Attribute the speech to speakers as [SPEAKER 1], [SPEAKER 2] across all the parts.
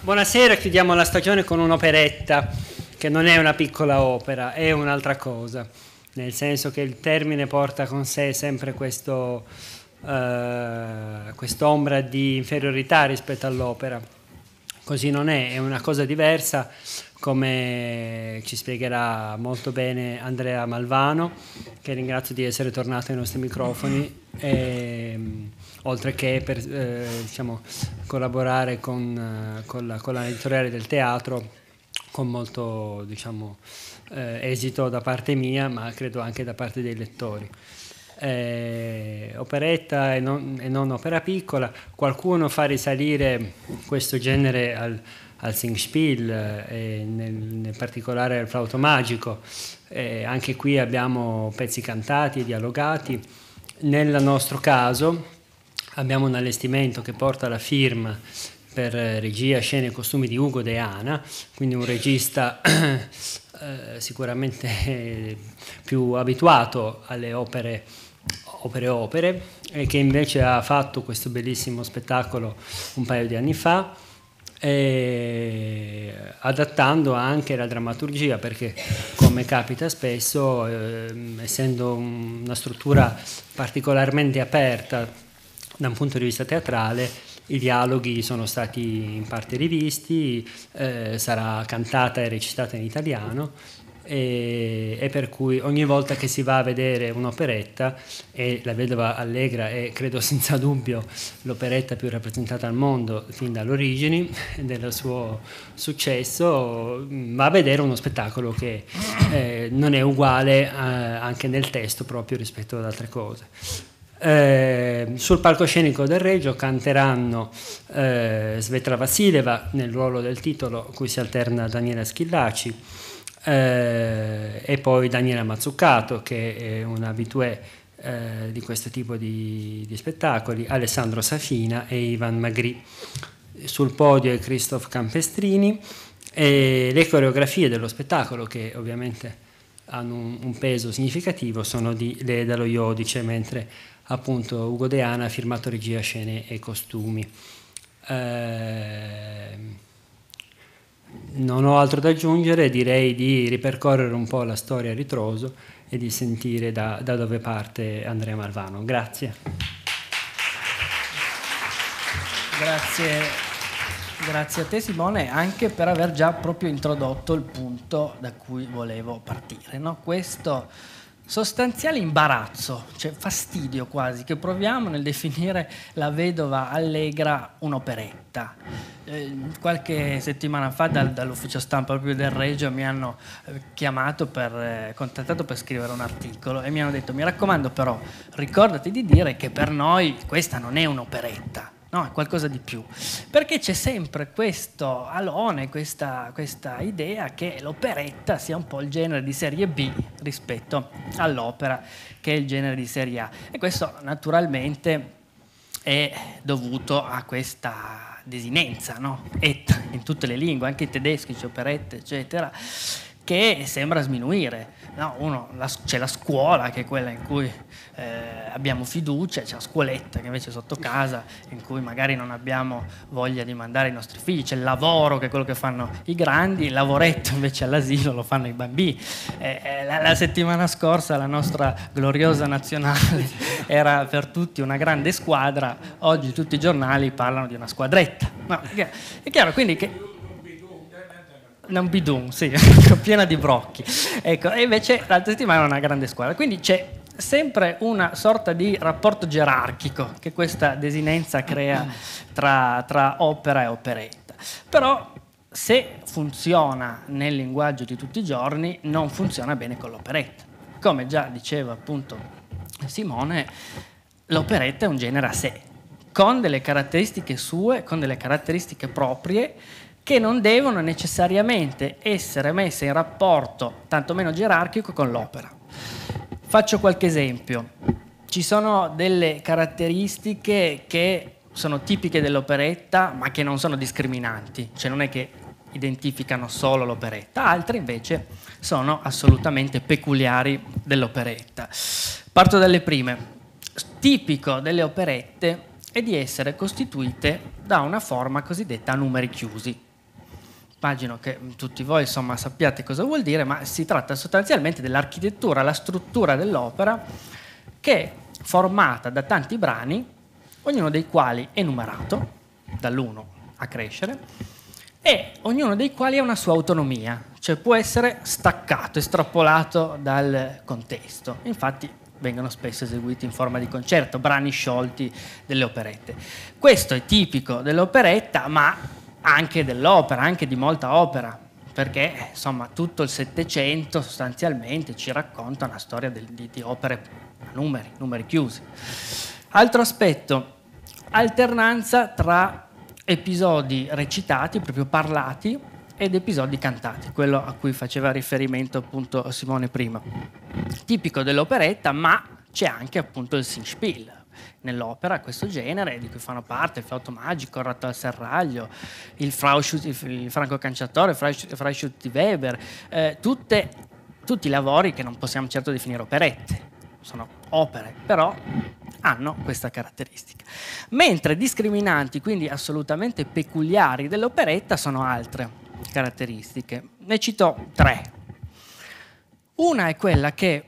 [SPEAKER 1] Buonasera, chiudiamo la stagione con un'operetta che non è una piccola opera, è un'altra cosa, nel senso che il termine porta con sé sempre questo, eh, quest'ombra di inferiorità rispetto all'opera. Così non è, è una cosa diversa, come ci spiegherà molto bene Andrea Malvano, che ringrazio di essere tornato ai nostri microfoni. E, ehm, oltre che per eh, diciamo, collaborare con, eh, con, la, con l'editoriale del teatro con molto diciamo, eh, esito da parte mia, ma credo anche da parte dei lettori. Eh, operetta e non, e non, opera piccola, qualcuno fa risalire questo genere al, al Singspiel, eh, nel, nel, particolare al flauto magico. Eh, anche qui abbiamo pezzi cantati, dialogati. Nel nostro caso, Abbiamo un allestimento che porta la firma per eh, regia, scene e costumi di Ugo De Ana, quindi un regista eh, sicuramente più abituato alle opere opere opere e che invece ha fatto questo bellissimo spettacolo un paio di anni fa eh, adattando anche la drammaturgia perché come capita spesso ehm, essendo una struttura particolarmente aperta da un punto di vista teatrale i dialoghi sono stati in parte rivisti, eh, sarà cantata e recitata in italiano e, e, per cui ogni volta che si va a vedere un'operetta, e la vedova Allegra è credo senza dubbio l'operetta più rappresentata al mondo fin dall'origine del suo successo, mm, va a vedere uno spettacolo che eh, non è uguale a, eh, anche nel testo proprio rispetto ad altre cose. Eh, sul palcoscenico del Reggio canteranno eh, Svetra Vasileva nel ruolo del titolo cui si alterna Daniela Schillaci eh, e poi Daniela Mazzuccato che è un abitué eh, di questo tipo di, di, spettacoli, Alessandro Safina e Ivan Magri. Sul podio è Christoph Campestrini e le coreografie dello spettacolo che ovviamente hanno un, un peso significativo sono di Ledalo Iodice, mentre appunto Ugo Deana ha firmato regia, scene e costumi. Eh, non ho altro da aggiungere, direi di ripercorrere un po' la storia a ritroso e di sentire da, da dove parte Andrea Marvano. Grazie.
[SPEAKER 2] Grazie. Grazie a te Simone anche per aver già proprio introdotto il punto da cui volevo partire. No? Questo sostanziale imbarazzo, cioè fastidio quasi, che proviamo nel definire la vedova allegra un'operetta. Eh, qualche settimana fa dal, dall'ufficio stampa proprio del Regio mi hanno eh, chiamato per, eh, contattato per scrivere un articolo e mi hanno detto mi raccomando però ricordati di dire che per noi questa non è un'operetta, no, è qualcosa di più. Perché c'è sempre questo alone, questa, questa idea che l'operetta sia un po' il genere di serie B rispetto all'opera che è il genere di serie A. E questo naturalmente è dovuto a questa desinenza, no? Et in tutte le lingue, anche in tedesco c'è operette, eccetera che sembra sminuire. No, uno, la, c'è la scuola che è quella in cui eh, abbiamo fiducia, c'è la scuoletta che invece è sotto casa in cui magari non abbiamo voglia di mandare i nostri figli, c'è il lavoro che è quello che fanno i grandi, il lavoretto invece all'asilo lo fanno i bambini. Eh, eh la, la, settimana scorsa la nostra gloriosa nazionale era per tutti una grande squadra, oggi tutti i giornali parlano di una squadretta. No, è chiaro, quindi che non bidun, sì, piena di brocchi. Ecco, e invece l'altra settimana è una grande squadra. Quindi c'è sempre una sorta di rapporto gerarchico che questa desinenza crea tra, tra opera e operetta. Però se funziona nel linguaggio di tutti i giorni, non funziona bene con l'operetta. Come già diceva appunto Simone, l'operetta è un genere a sé, con delle caratteristiche sue, con delle caratteristiche proprie che non devono necessariamente essere messe in rapporto, tantomeno gerarchico, con l'opera. Faccio qualche esempio. Ci sono delle caratteristiche che sono tipiche dell'operetta, ma che non sono discriminanti, cioè non è che identificano solo l'operetta, altre invece sono assolutamente peculiari dell'operetta. Parto dalle prime. Tipico delle operette è di essere costituite da una forma cosiddetta a numeri chiusi, immagino che tutti voi insomma, sappiate cosa vuol dire, ma si tratta sostanzialmente dell'architettura, la struttura dell'opera che è formata da tanti brani, ognuno dei quali è numerato, dall'uno a crescere, e ognuno dei quali ha una sua autonomia, cioè può essere staccato, estrapolato dal contesto. Infatti vengono spesso eseguiti in forma di concerto, brani sciolti delle operette. Questo è tipico dell'operetta, ma anche dell'opera, anche di molta opera, perché eh, insomma tutto il Settecento sostanzialmente ci racconta una storia di, di, di opere a numeri, numeri chiusi. Altro aspetto, alternanza tra episodi recitati, proprio parlati, ed episodi cantati, quello a cui faceva riferimento appunto Simone prima. Tipico dell'operetta, ma c'è anche appunto il singspiel, nell'opera questo genere di cui fanno parte il flauto magico, il ratto al serraglio, il, Frauschuss, il Franco Canciatore, il Freischut di Weber, eh, tutte, tutti lavori che non possiamo certo definire operette, sono opere, però hanno questa caratteristica. Mentre discriminanti, quindi assolutamente peculiari dell'operetta, sono altre caratteristiche. Ne cito tre. Una è quella che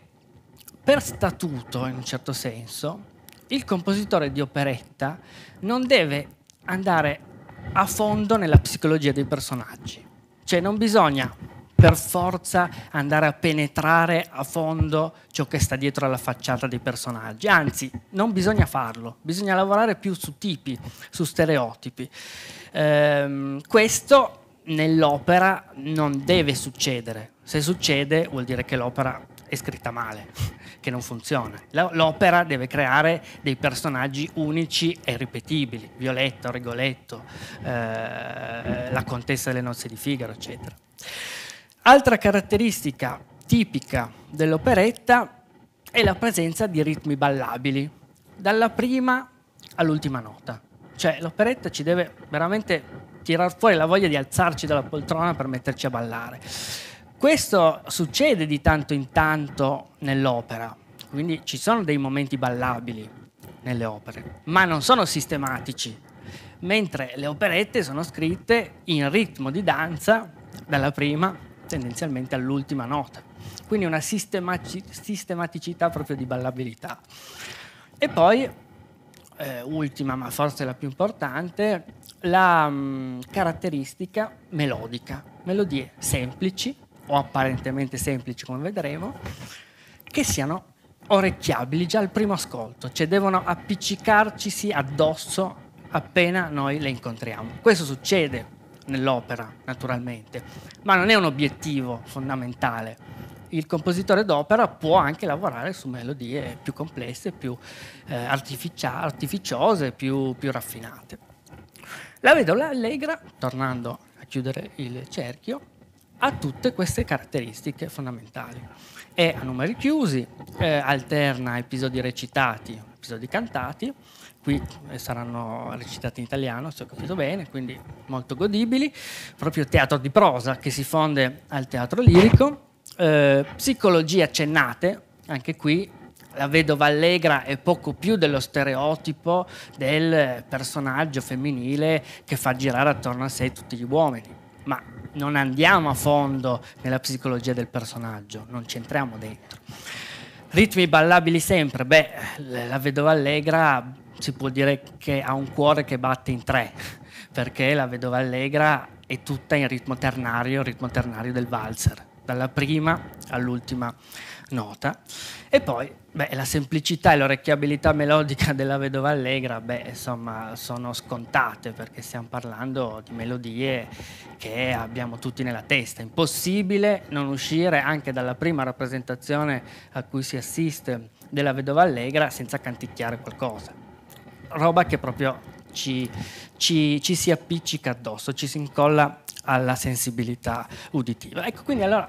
[SPEAKER 2] per statuto, in un certo senso, il compositore di operetta non deve andare a fondo nella psicologia dei personaggi. Cioè non bisogna per forza andare a penetrare a fondo ciò che sta dietro alla facciata dei personaggi. Anzi, non bisogna farlo, bisogna lavorare più su tipi, su stereotipi. Ehm, questo nell'opera non deve succedere. Se succede vuol dire che l'opera è scritta male, che non funziona. L'opera deve creare dei personaggi unici e ripetibili, Violetta, Rigoletto, eh, la contessa delle nozze di Figaro, eccetera. Altra caratteristica tipica dell'operetta è la presenza di ritmi ballabili, dalla prima all'ultima nota. Cioè l'operetta ci deve veramente tirar fuori la voglia di alzarci dalla poltrona per metterci a ballare questo succede di tanto in tanto nell'opera, quindi ci sono dei momenti ballabili nelle opere, ma non sono sistematici, mentre le operette sono scritte in ritmo di danza dalla prima tendenzialmente all'ultima nota, quindi una sistematicità proprio di ballabilità. E poi, eh, ultima ma forse la più importante, la mh, mm, caratteristica melodica, melodie semplici, o apparentemente semplici come vedremo, che siano orecchiabili già al primo ascolto, cioè devono appiccicarcisi addosso appena noi le incontriamo. Questo succede nell'opera, naturalmente, ma non è un obiettivo fondamentale. Il compositore d'opera può anche lavorare su melodie più complesse, più eh, artificiose, più, più raffinate. La vedola allegra, tornando a chiudere il cerchio, ha tutte queste caratteristiche fondamentali. È a numeri chiusi, eh, alterna episodi recitati, episodi cantati, qui eh, saranno recitati in italiano, se ho capito bene, quindi molto godibili, proprio teatro di prosa che si fonde al teatro lirico, eh, psicologie accennate, anche qui la vedova allegra è poco più dello stereotipo del personaggio femminile che fa girare attorno a sé tutti gli uomini, ma non andiamo a fondo nella psicologia del personaggio, non ci entriamo dentro. Ritmi ballabili sempre, beh, la vedova allegra si può dire che ha un cuore che batte in tre, perché la vedova allegra è tutta in ritmo ternario, ritmo ternario del valzer, dalla prima all'ultima nota. E poi Beh, la semplicità e l'orecchiabilità melodica della Vedova Allegra, beh, insomma, sono scontate perché stiamo parlando di melodie che abbiamo tutti nella testa. Impossibile non uscire anche dalla prima rappresentazione a cui si assiste della Vedova Allegra senza canticchiare qualcosa. Roba che proprio ci, ci, ci si appiccica addosso, ci si incolla alla sensibilità uditiva. Ecco, quindi allora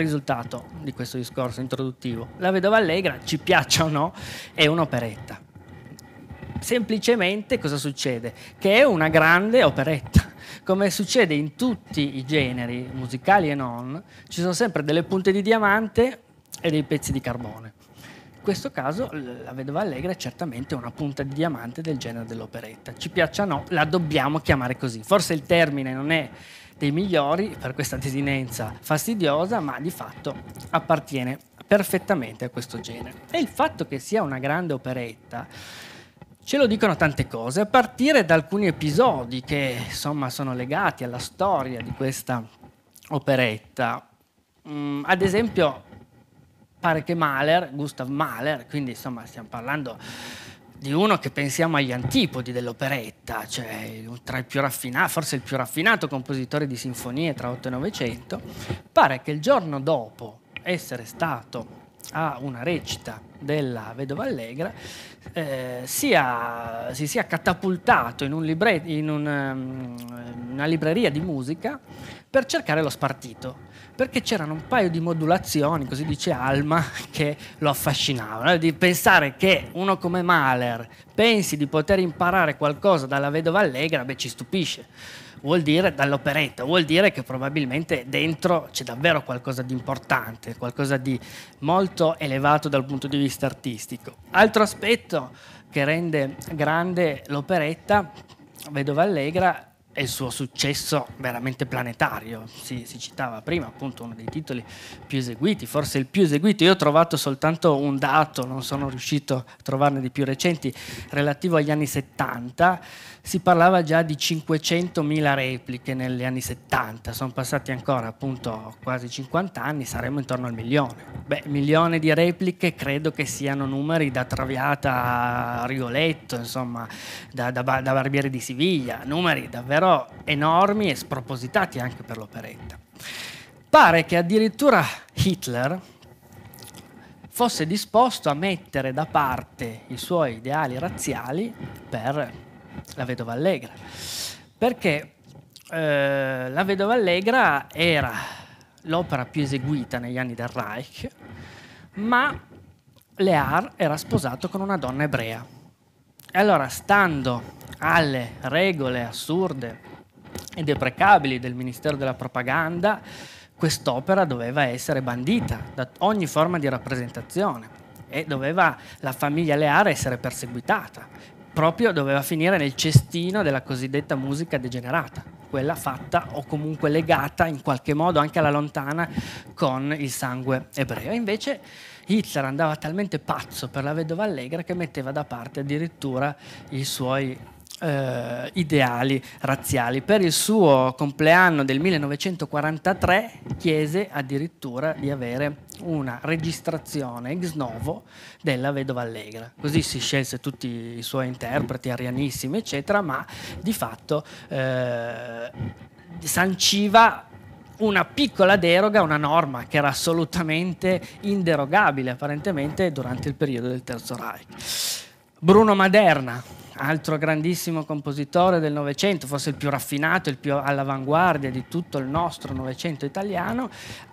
[SPEAKER 2] risultato di questo discorso introduttivo. La vedova allegra, ci piaccia o no, è un'operetta. Semplicemente cosa succede? Che è una grande operetta. Come succede in tutti i generi, musicali e non, ci sono sempre delle punte di diamante e dei pezzi di carbone. In questo caso la vedova allegra è certamente una punta di diamante del genere dell'operetta. Ci piaccia o no, la dobbiamo chiamare così. Forse il termine non è dei migliori per questa desinenza fastidiosa, ma di fatto appartiene perfettamente a questo genere. E il fatto che sia una grande operetta ce lo dicono tante cose, a partire da alcuni episodi che insomma sono legati alla storia di questa operetta. Mm, ad esempio, pare che Mahler, Gustav Mahler, quindi insomma stiamo parlando di uno che pensiamo agli antipodi dell'operetta, cioè il forse il più raffinato compositore di sinfonie tra 8 e 900, pare che il giorno dopo essere stato a una recita della Vedova Allegra, eh, sia, si sia catapultato in, un libre, in un, um, una libreria di musica per cercare lo spartito, perché c'erano un paio di modulazioni, così dice Alma, che lo affascinavano. Di pensare che uno come Mahler pensi di poter imparare qualcosa dalla Vedova Allegra, beh, ci stupisce vuol dire dall'operetta, vuol dire che probabilmente dentro c'è davvero qualcosa di importante, qualcosa di molto elevato dal punto di vista artistico. Altro aspetto che rende grande l'operetta Vedova Allegra e il suo successo veramente planetario. Si, si, citava prima appunto uno dei titoli più eseguiti, forse il più eseguito. Io ho trovato soltanto un dato, non sono riuscito a trovarne di più recenti, relativo agli anni 70. Si parlava già di 500.000 repliche negli anni 70, sono passati ancora appunto quasi 50 anni, saremmo intorno al milione. Beh, milione di repliche credo che siano numeri da Traviata a Rigoletto, insomma, da, da, da Barbiere di Siviglia, numeri davvero sono enormi e spropositati anche per l'operetta. Pare che addirittura Hitler fosse disposto a mettere da parte i suoi ideali razziali per la vedova allegra, perché eh, la vedova allegra era l'opera più eseguita negli anni del Reich, ma Lear era sposato con una donna ebrea. E allora, stando alle regole assurde e deprecabili del Ministero della Propaganda, quest'opera doveva essere bandita da ogni forma di rappresentazione e doveva la famiglia Leara essere perseguitata, proprio doveva finire nel cestino della cosiddetta musica degenerata, quella fatta o comunque legata in qualche modo anche alla lontana con il sangue ebreo. Invece Hitler andava talmente pazzo per la vedova allegra che metteva da parte addirittura i suoi eh, ideali razziali. Per il suo compleanno del 1943 chiese addirittura di avere una registrazione ex novo della Vedova Allegra. Così si scelse tutti i suoi interpreti arianissimi, eccetera, ma di fatto eh, sanciva una piccola deroga, una norma che era assolutamente inderogabile apparentemente durante il periodo del Terzo Reich. Bruno Maderna, altro grandissimo compositore del Novecento, forse il più raffinato, il più all'avanguardia di tutto il nostro Novecento italiano,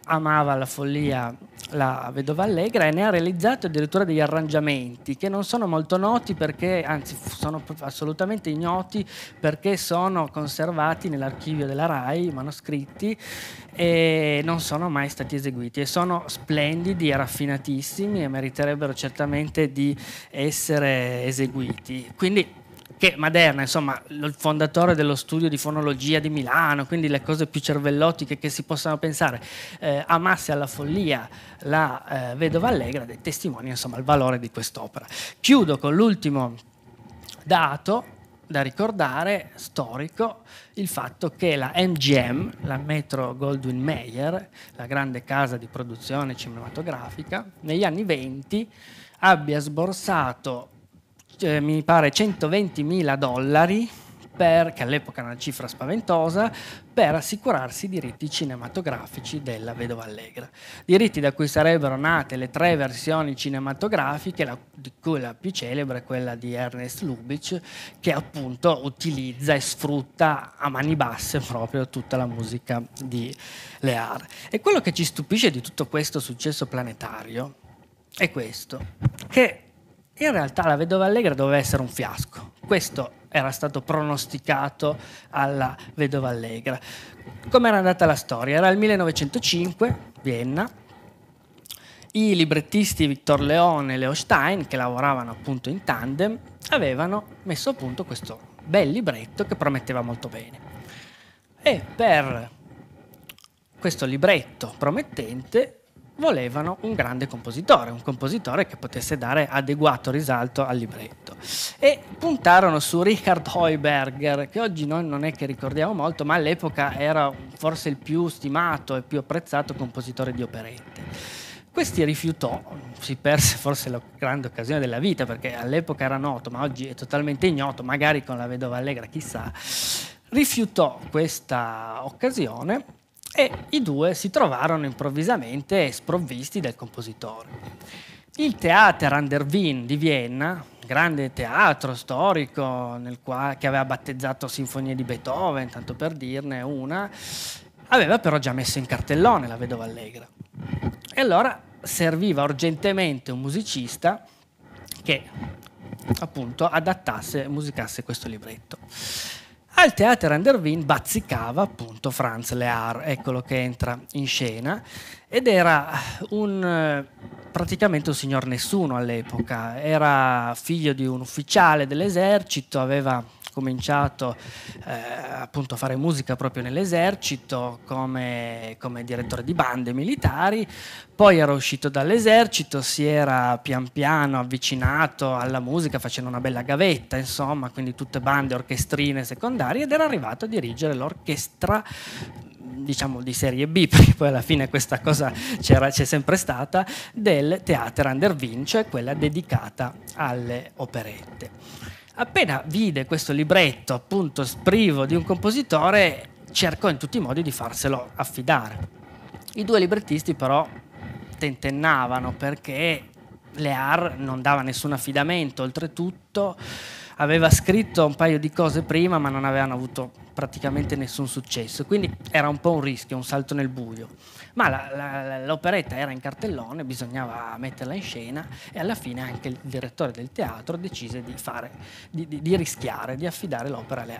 [SPEAKER 2] amava la follia la vedova allegra e ne ha realizzato addirittura degli arrangiamenti che non sono molto noti perché, anzi sono assolutamente ignoti perché sono conservati nell'archivio della RAI, manoscritti, e non sono mai stati eseguiti e sono splendidi e raffinatissimi e meriterebbero certamente di essere eseguiti. Quindi che Maderna, insomma, il fondatore dello studio di fonologia di Milano, quindi le cose più cervellotiche che si possano pensare, eh, amasse alla follia la eh, vedova allegra, testimonia insomma il valore di quest'opera. Chiudo con l'ultimo dato da ricordare, storico, il fatto che la MGM, la Metro Goldwyn Mayer, la grande casa di produzione cinematografica, negli anni 20 abbia sborsato eh, mi pare 120 mila dollari, per, che all'epoca era una cifra spaventosa, per assicurarsi i diritti cinematografici della Vedova Allegra. Diritti da cui sarebbero nate le tre versioni cinematografiche, la, di cui la più celebre è quella di Ernest Lubitsch, che appunto utilizza e sfrutta a mani basse proprio tutta la musica di Lear. E quello che ci stupisce di tutto questo successo planetario è questo, che in realtà la vedova allegra doveva essere un fiasco. Questo era stato pronosticato alla vedova allegra. Com'era andata la storia? Era il 1905, Vienna. I librettisti Vittor Leone e Leo Stein, che lavoravano appunto in tandem, avevano messo a punto questo bel libretto che prometteva molto bene. E per questo libretto promettente volevano un grande compositore, un compositore che potesse dare adeguato risalto al libretto. E puntarono su Richard Heuberger, che oggi noi non è che ricordiamo molto, ma all'epoca era forse il più stimato e più apprezzato compositore di operette. Questi rifiutò, si perse forse la grande occasione della vita perché all'epoca era noto, ma oggi è totalmente ignoto, magari con la vedova allegra chissà, rifiutò questa occasione e i due si trovarono improvvisamente sprovvisti del compositore. Il Theater an der Wien di Vienna, grande teatro storico quale, che aveva battezzato Sinfonie di Beethoven, tanto per dirne una, aveva però già messo in cartellone la vedova allegra. E allora serviva urgentemente un musicista che appunto adattasse e musicasse questo libretto. Al teatro Andervin bazzicava appunto Franz Lear, eccolo che entra in scena, ed era un eh, praticamente un signor nessuno all'epoca, era figlio di un ufficiale dell'esercito, aveva cominciato eh, appunto a fare musica proprio nell'esercito come, come, direttore di bande militari, poi era uscito dall'esercito, si era pian piano avvicinato alla musica facendo una bella gavetta, insomma, quindi tutte bande, orchestrine secondarie ed era arrivato a dirigere l'orchestra diciamo di serie B, perché poi alla fine questa cosa c'è sempre stata, del Theater Under Vince, quella dedicata alle operette. Appena vide questo libretto, appunto, privo di un compositore, cercò in tutti i modi di farselo affidare. I due librettisti però tentennavano perché Lear non dava nessun affidamento, oltretutto aveva scritto un paio di cose prima ma non avevano avuto praticamente nessun successo, quindi era un po' un rischio, un salto nel buio. Ma la, la, l'operetta era in cartellone, bisognava metterla in scena e alla fine anche il direttore del teatro decise di, fare, di, di, di rischiare, di affidare l'opera alle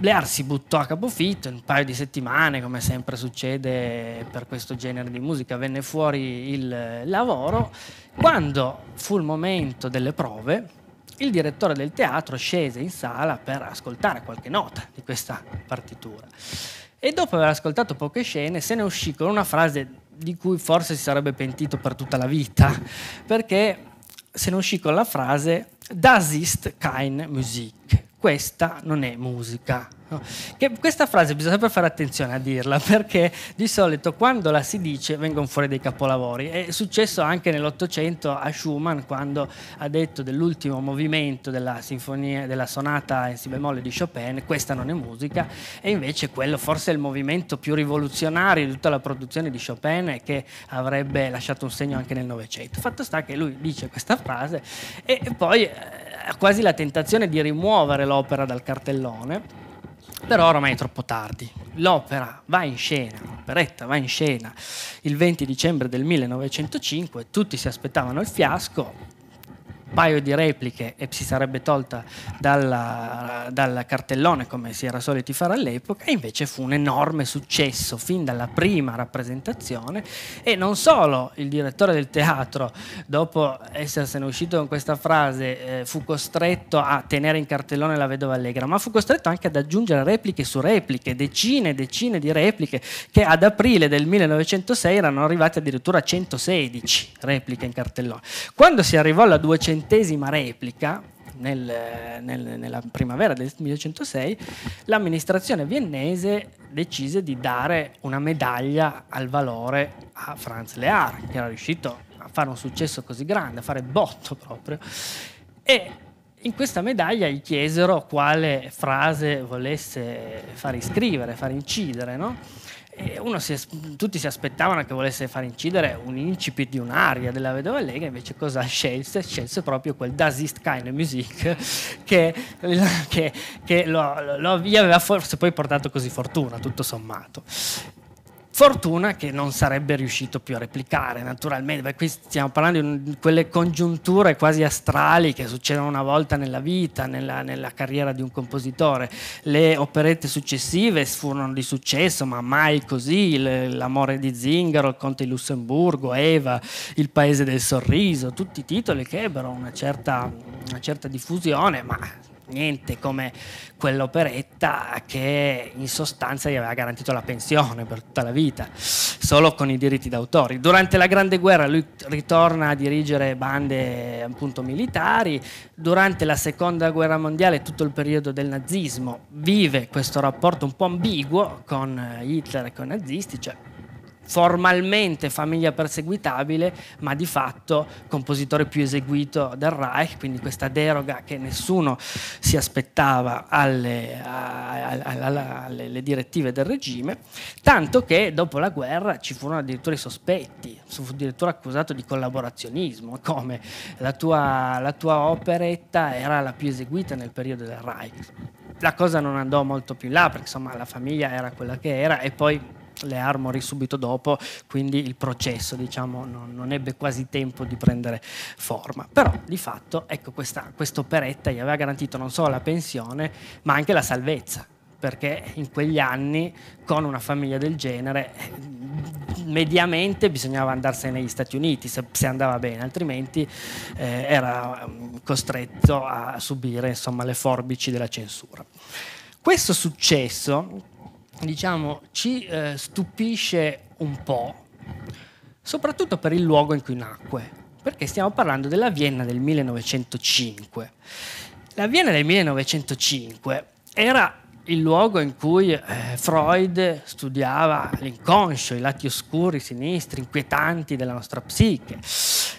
[SPEAKER 2] Lear. si buttò a capofitto in un paio di settimane, come sempre succede per questo genere di musica, venne fuori il lavoro. Quando fu il momento delle prove, il direttore del teatro scese in sala per ascoltare qualche nota di questa partitura e dopo aver ascoltato poche scene se ne uscì con una frase di cui forse si sarebbe pentito per tutta la vita, perché se ne uscì con la frase Das ist keine Musik, questa non è musica. Che questa frase bisogna sempre fare attenzione a dirla perché di solito quando la si dice vengono fuori dei capolavori. È successo anche nell'Ottocento a Schumann quando ha detto dell'ultimo movimento della, sinfonia, della sonata in si bemolle di Chopin, questa non è musica, e invece quello forse è il movimento più rivoluzionario di tutta la produzione di Chopin e che avrebbe lasciato un segno anche nel Novecento. Fatto sta che lui dice questa frase e poi eh, eh, quasi la tentazione di rimuovere l'opera dal cartellone, però ormai è troppo tardi. L'opera va in scena, l'operetta va in scena il 20 dicembre del 1905, tutti si aspettavano il fiasco, paio di repliche e si sarebbe tolta dalla, dal cartellone come si era soliti fare all'epoca e invece fu un enorme successo fin dalla prima rappresentazione e non solo il direttore del teatro dopo essersene uscito con questa frase eh, fu costretto a tenere in cartellone la vedova allegra ma fu costretto anche ad aggiungere repliche su repliche decine e decine di repliche che ad aprile del 1906 erano arrivate addirittura 116 repliche in cartellone quando si arrivò alla 200 centesima replica, nel, nel, nella primavera del 1906, l'amministrazione viennese decise di dare una medaglia al valore a Franz Lear, che era riuscito a fare un successo così grande, a fare botto proprio. E in questa medaglia gli chiesero quale frase volesse far iscrivere, far incidere, no? Si, tutti si aspettavano che volesse far incidere un incipit di un'aria della vedova Lega, invece cosa scelse? Scelse proprio quel Das ist keine Musik che, che, che lo, lo, lo, gli aveva forse poi portato così fortuna, tutto sommato. Fortuna che non sarebbe riuscito più a replicare, naturalmente, perché qui stiamo parlando di, un, quelle congiunture quasi astrali che succedono una volta nella vita, nella, nella, carriera di un compositore. Le operette successive furono di successo, ma mai così. Le, L'amore di Zingaro, Il Conte di Lussemburgo, Eva, Il Paese del Sorriso, tutti titoli che ebbero una certa, una certa diffusione, ma niente come quell'operetta che in sostanza gli aveva garantito la pensione per tutta la vita, solo con i diritti d'autore. Durante la Grande Guerra lui ritorna a dirigere bande appunto militari, durante la Seconda Guerra Mondiale tutto il periodo del nazismo vive questo rapporto un po' ambiguo con eh, Hitler e con i nazisti, cioè formalmente famiglia perseguitabile, ma di fatto compositore più eseguito del Reich, quindi questa deroga che nessuno si aspettava alle, alle, alle direttive del regime, tanto che dopo la guerra ci furono addirittura i sospetti, fu addirittura accusato di collaborazionismo, come la tua, la tua operetta era la più eseguita nel periodo del Reich. La cosa non andò molto più in là perché insomma la famiglia era quella che era e poi le Armory subito dopo, quindi il processo diciamo, non, non, ebbe quasi tempo di prendere forma. Però di fatto ecco, questa operetta gli aveva garantito non solo la pensione, ma anche la salvezza perché in quegli anni con una famiglia del genere mediamente bisognava andarsene negli Stati Uniti se, se andava bene, altrimenti eh, era mm, costretto a subire insomma, le forbici della censura. Questo successo diciamo, ci eh, stupisce un po', soprattutto per il luogo in cui nacque, perché stiamo parlando della Vienna del 1905. La Vienna del 1905 era il luogo in cui eh, Freud studiava l'inconscio, i lati oscuri, sinistri, inquietanti della nostra psiche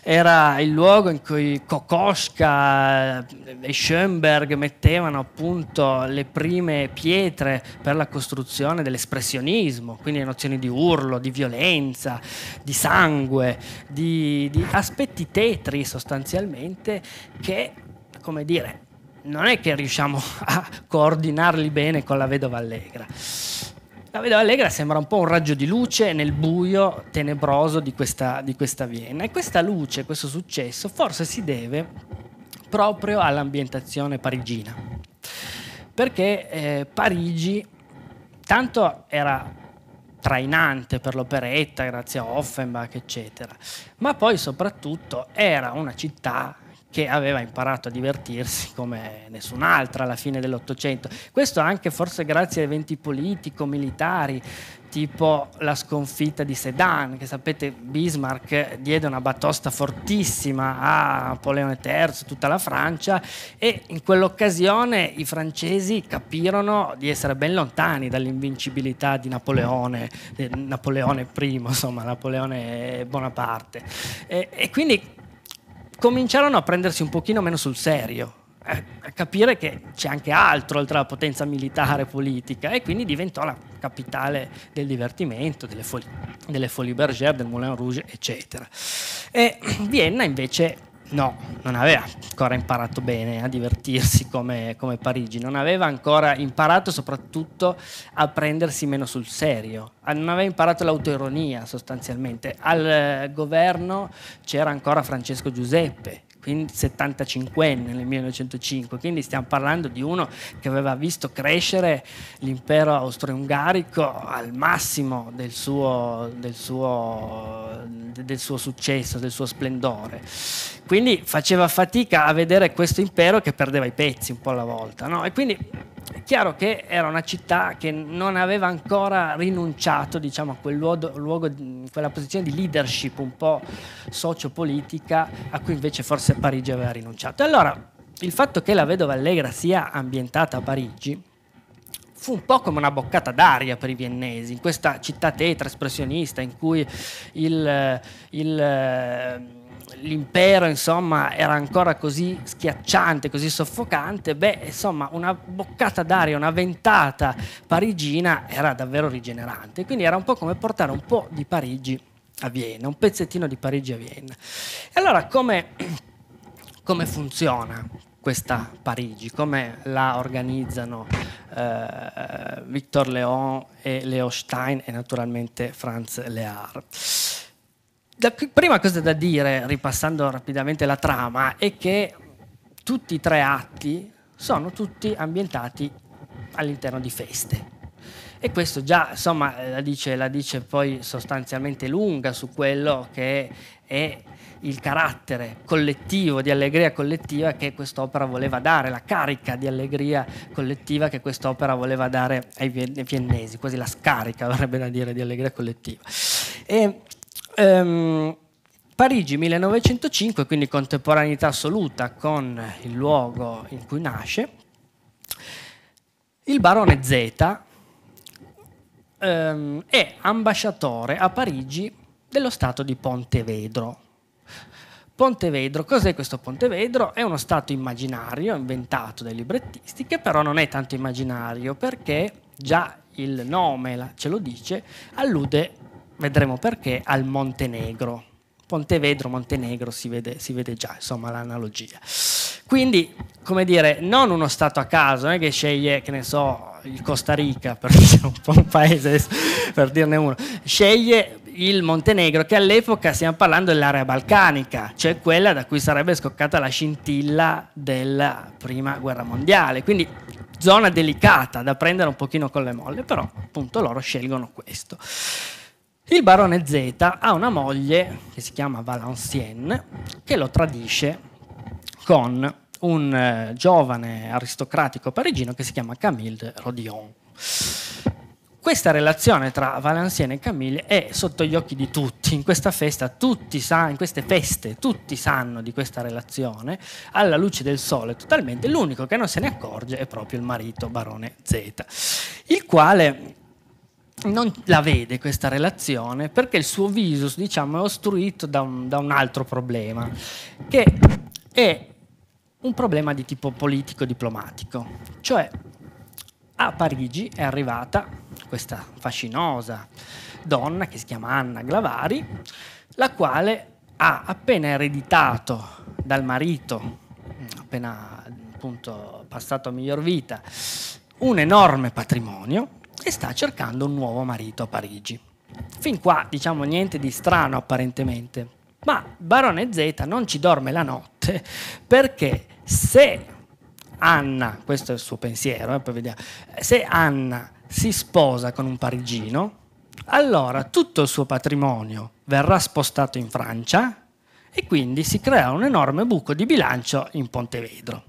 [SPEAKER 2] era il luogo in cui Kokoschka eh, e Schoenberg mettevano appunto le prime pietre per la costruzione dell'espressionismo, quindi le nozioni di urlo, di violenza, di sangue, di, di aspetti tetri sostanzialmente che, come dire, non è che riusciamo a coordinarli bene con la vedova allegra. La vedova Allegra sembra un po' un raggio di luce nel buio tenebroso di questa, di questa Vienna e questa luce, questo successo forse si deve proprio all'ambientazione parigina, perché eh, Parigi tanto era trainante per l'operetta grazie a Offenbach, eccetera, ma poi soprattutto era una città che aveva imparato a divertirsi come nessun'altra alla fine dell'Ottocento. Questo anche forse grazie a eventi politico-militari tipo la sconfitta di Sedan, che sapete Bismarck diede una batosta fortissima a Napoleone III, tutta la Francia, e in quell'occasione i francesi capirono di essere ben lontani dall'invincibilità di Napoleone, eh, Napoleone I, insomma Napoleone Bonaparte. E, e quindi cominciarono a prendersi un pochino meno sul serio, eh, a capire che c'è anche altro oltre alla potenza militare e politica e quindi diventò la capitale del divertimento, delle, fol- delle Folies Bergère, del Moulin Rouge, eccetera. E Vienna invece no, non aveva ancora imparato bene a divertirsi come, come Parigi, non aveva ancora imparato soprattutto a prendersi meno sul serio, ah, non aveva imparato l'autoironia sostanzialmente. Al eh, governo c'era ancora Francesco Giuseppe, quindi 75enne nel 1905, quindi stiamo parlando di uno che aveva visto crescere l'impero austro-ungarico al massimo del suo, del suo, del suo successo, del suo splendore. Quindi faceva fatica a vedere questo impero che perdeva i pezzi un po' alla volta. No? E quindi chiaro che era una città che non aveva ancora rinunciato diciamo, a quel luogo, luogo, quella posizione di leadership un po' sociopolitica a cui invece forse Parigi aveva rinunciato. Allora, il fatto che la vedova Allegra sia ambientata a Parigi fu un po' come una boccata d'aria per i viennesi, in questa città tetra, espressionista, in cui il, il l'impero insomma era ancora così schiacciante, così soffocante, beh insomma una boccata d'aria, una ventata parigina era davvero rigenerante, quindi era un po' come portare un po' di Parigi a Vienna, un pezzettino di Parigi a Vienna. E allora come, come funziona questa Parigi, come la organizzano eh, Victor Leon e Leo Stein e naturalmente Franz Lear? la prima cosa da dire, ripassando rapidamente la trama, è che tutti i tre atti sono tutti ambientati all'interno di feste. E questo già, insomma, eh, la dice, la dice poi sostanzialmente lunga su quello che è il carattere collettivo, di allegria collettiva che quest'opera voleva dare, la carica di allegria collettiva che quest'opera voleva dare ai viennesi, quasi la scarica, vorrebbe da dire, di allegria collettiva. E Ehm, Parigi 1905, quindi contemporaneità assoluta con il luogo in cui nasce, il barone Z ehm, è ambasciatore a Parigi dello Stato di Pontevedro. Pontevedro, cos'è questo Pontevedro? È uno stato immaginario, inventato dai librettisti, che però non è tanto immaginario perché già il nome ce lo dice, allude vedremo perché, al Montenegro. Pontevedro, Montenegro, si vede, si vede già insomma l'analogia. Quindi, come dire, non uno Stato a caso, non eh, che sceglie, che ne so, il Costa Rica, per dire un po' un paese, per dirne uno, sceglie il Montenegro, che all'epoca stiamo parlando dell'area balcanica, cioè quella da cui sarebbe scoccata la scintilla della prima guerra mondiale. Quindi zona delicata da prendere un pochino con le molle, però appunto loro scelgono questo. Il barone Z ha una moglie che si chiama Valenciennes che lo tradisce con un eh, giovane aristocratico parigino che si chiama Camille Rodion. Questa relazione tra Valenciennes e Camille è sotto gli occhi di tutti, in questa festa tutti sanno, in queste feste tutti sanno di questa relazione, alla luce del sole totalmente, l'unico che non se ne accorge è proprio il marito barone Z, il quale non la vede questa relazione perché il suo viso diciamo, è ostruito da un, da un altro problema, che è un problema di tipo politico-diplomatico. Cioè a Parigi è arrivata questa fascinosa donna che si chiama Anna Glavari, la quale ha appena ereditato dal marito, appena appunto passato a miglior vita, un enorme patrimonio e sta cercando un nuovo marito a Parigi. Fin qua diciamo niente di strano apparentemente, ma Barone Z non ci dorme la notte perché se Anna, questo è il suo pensiero, eh, poi vediamo, se Anna si sposa con un parigino, allora tutto il suo patrimonio verrà spostato in Francia e quindi si crea un enorme buco di bilancio in Pontevedro.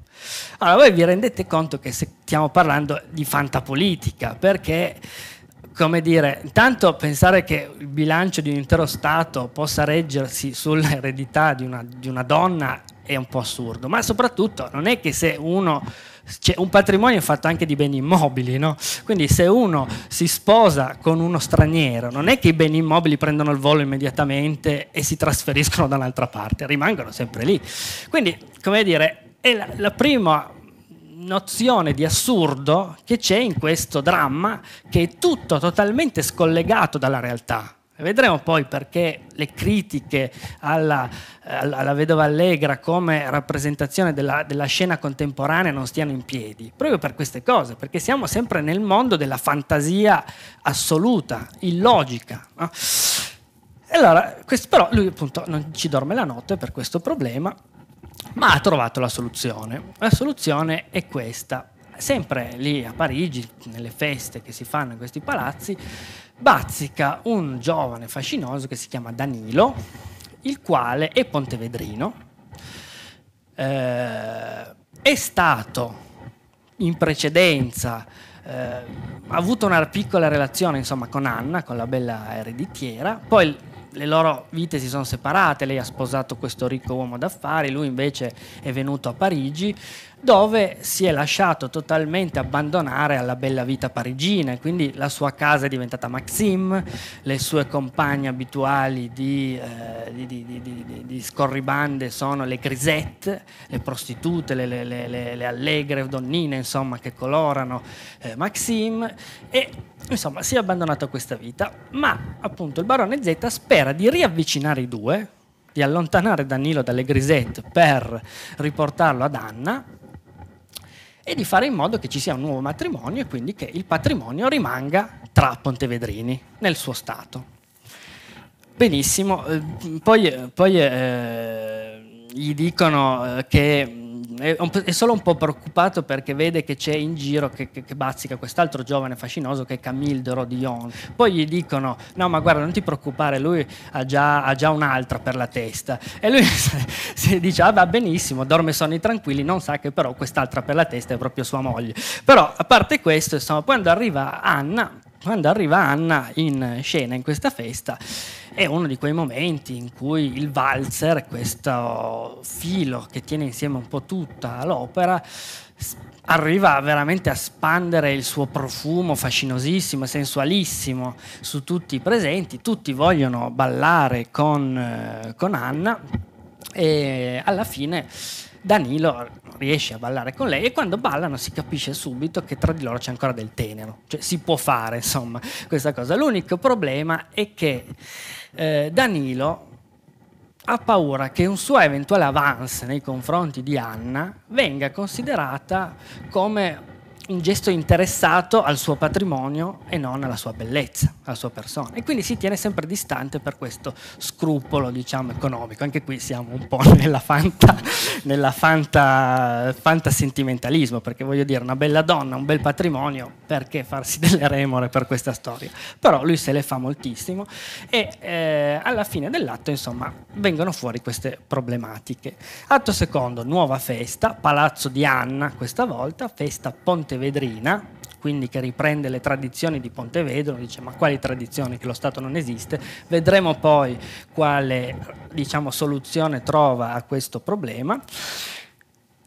[SPEAKER 2] Allora voi vi rendete conto che stiamo parlando di fantapolitica, perché come dire, intanto pensare che il bilancio di un intero Stato possa reggersi sull'eredità di una, di una donna è un po' assurdo, ma soprattutto non è che se uno c'è un patrimonio fatto anche di beni immobili, no? Quindi se uno si sposa con uno straniero, non è che i beni immobili prendono il volo immediatamente e si trasferiscono da un'altra parte, rimangono sempre lì. Quindi, come dire, è la, la prima nozione di assurdo che c'è in questo dramma, che è tutto totalmente scollegato dalla realtà. Vedremo poi perché le critiche alla, alla vedova allegra come rappresentazione della, della, scena contemporanea non stiano in piedi, proprio per queste cose, perché siamo sempre nel mondo della fantasia assoluta, illogica. No? Allora, questo, però lui appunto non ci dorme la notte per questo problema ma ha trovato la soluzione. La soluzione è questa. Sempre lì a Parigi, nelle feste che si fanno in questi palazzi, bazzica un giovane fascinoso che si chiama Danilo, il quale è pontevedrino, eh, è stato in precedenza, eh, ha avuto una piccola relazione insomma, con Anna, con la bella ereditiera, poi le loro vite si sono separate, lei ha sposato questo ricco uomo d'affari, lui invece è venuto a Parigi dove si è lasciato totalmente abbandonare alla bella vita parigina, quindi la sua casa è diventata Maxim, le sue compagne abituali di, eh, di, di, di scorribande sono le grisette, le prostitute, le, le, le, le allegre donnine insomma, che colorano eh, Maxim e insomma si è abbandonato a questa vita, ma appunto il barone Z spera di riavvicinare i due, di allontanare Danilo dalle grisette per riportarlo ad Anna e di fare in modo che ci sia un nuovo matrimonio e quindi che il patrimonio rimanga tra Pontevedrini, nel suo stato. Benissimo, eh, poi, eh, poi eh, gli dicono eh, che è, è, solo un po' preoccupato perché vede che c'è in giro che, che, che bazzica quest'altro giovane fascinoso che è Camille de Rodillon. Poi gli dicono: No, ma guarda, non ti preoccupare, lui ha già, ha già un'altra per la testa. E lui si dice: Ah, va benissimo, dorme sonni tranquilli. Non sa che però quest'altra per la testa è proprio sua moglie. Però a parte questo, insomma, quando arriva Anna, quando arriva Anna in scena in questa festa è uno di quei momenti in cui il valzer, questo filo che tiene insieme un po' tutta l'opera, arriva veramente a spandere il suo profumo fascinosissimo, sensualissimo su tutti i presenti, tutti vogliono ballare con, eh, con Anna e alla fine Danilo riesce a ballare con lei e quando ballano si capisce subito che tra di loro c'è ancora del tenero, cioè si può fare insomma questa cosa. L'unico problema è che eh, Danilo ha paura che un suo eventuale avance nei confronti di Anna venga considerata come in gesto interessato al suo patrimonio e non alla sua bellezza, alla sua persona. E quindi si tiene sempre distante per questo scrupolo, diciamo, economico. Anche qui siamo un po' nella fanta, nella fanta, fanta sentimentalismo, perché voglio dire, una bella donna, un bel patrimonio, perché farsi delle remore per questa storia? Però lui se le fa moltissimo e eh, alla fine dell'atto, insomma, vengono fuori queste problematiche. Atto secondo, nuova festa, Palazzo di Anna questa volta, festa Ponte pontevedrina, quindi che riprende le tradizioni di Pontevedro, dice ma quali tradizioni che lo Stato non esiste, vedremo poi quale diciamo, soluzione trova a questo problema.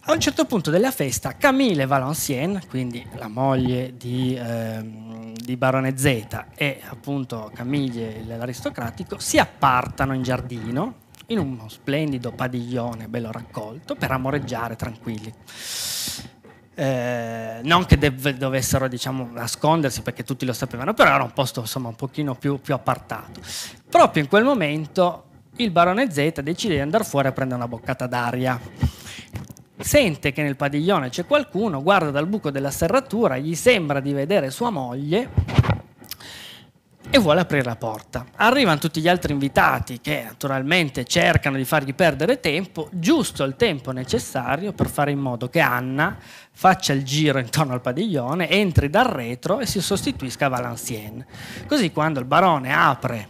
[SPEAKER 2] A un certo punto della festa Camille Valenciennes, quindi la moglie di, eh, di Barone Z e appunto Camille l'aristocratico, si appartano in giardino in uno splendido padiglione bello raccolto per amoreggiare tranquilli eh, non che de- dovessero diciamo, nascondersi perché tutti lo sapevano, però era un posto insomma, un pochino più, più appartato. Proprio in quel momento il barone Z decide di andare fuori a prendere una boccata d'aria. Sente che nel padiglione c'è qualcuno, guarda dal buco della serratura, gli sembra di vedere sua moglie e vuole aprire la porta. Arrivano tutti gli altri invitati che naturalmente cercano di fargli perdere tempo, giusto il tempo necessario per fare in modo che Anna faccia il giro intorno al padiglione, entri dal retro e si sostituisca a Valenciennes. Così quando il barone apre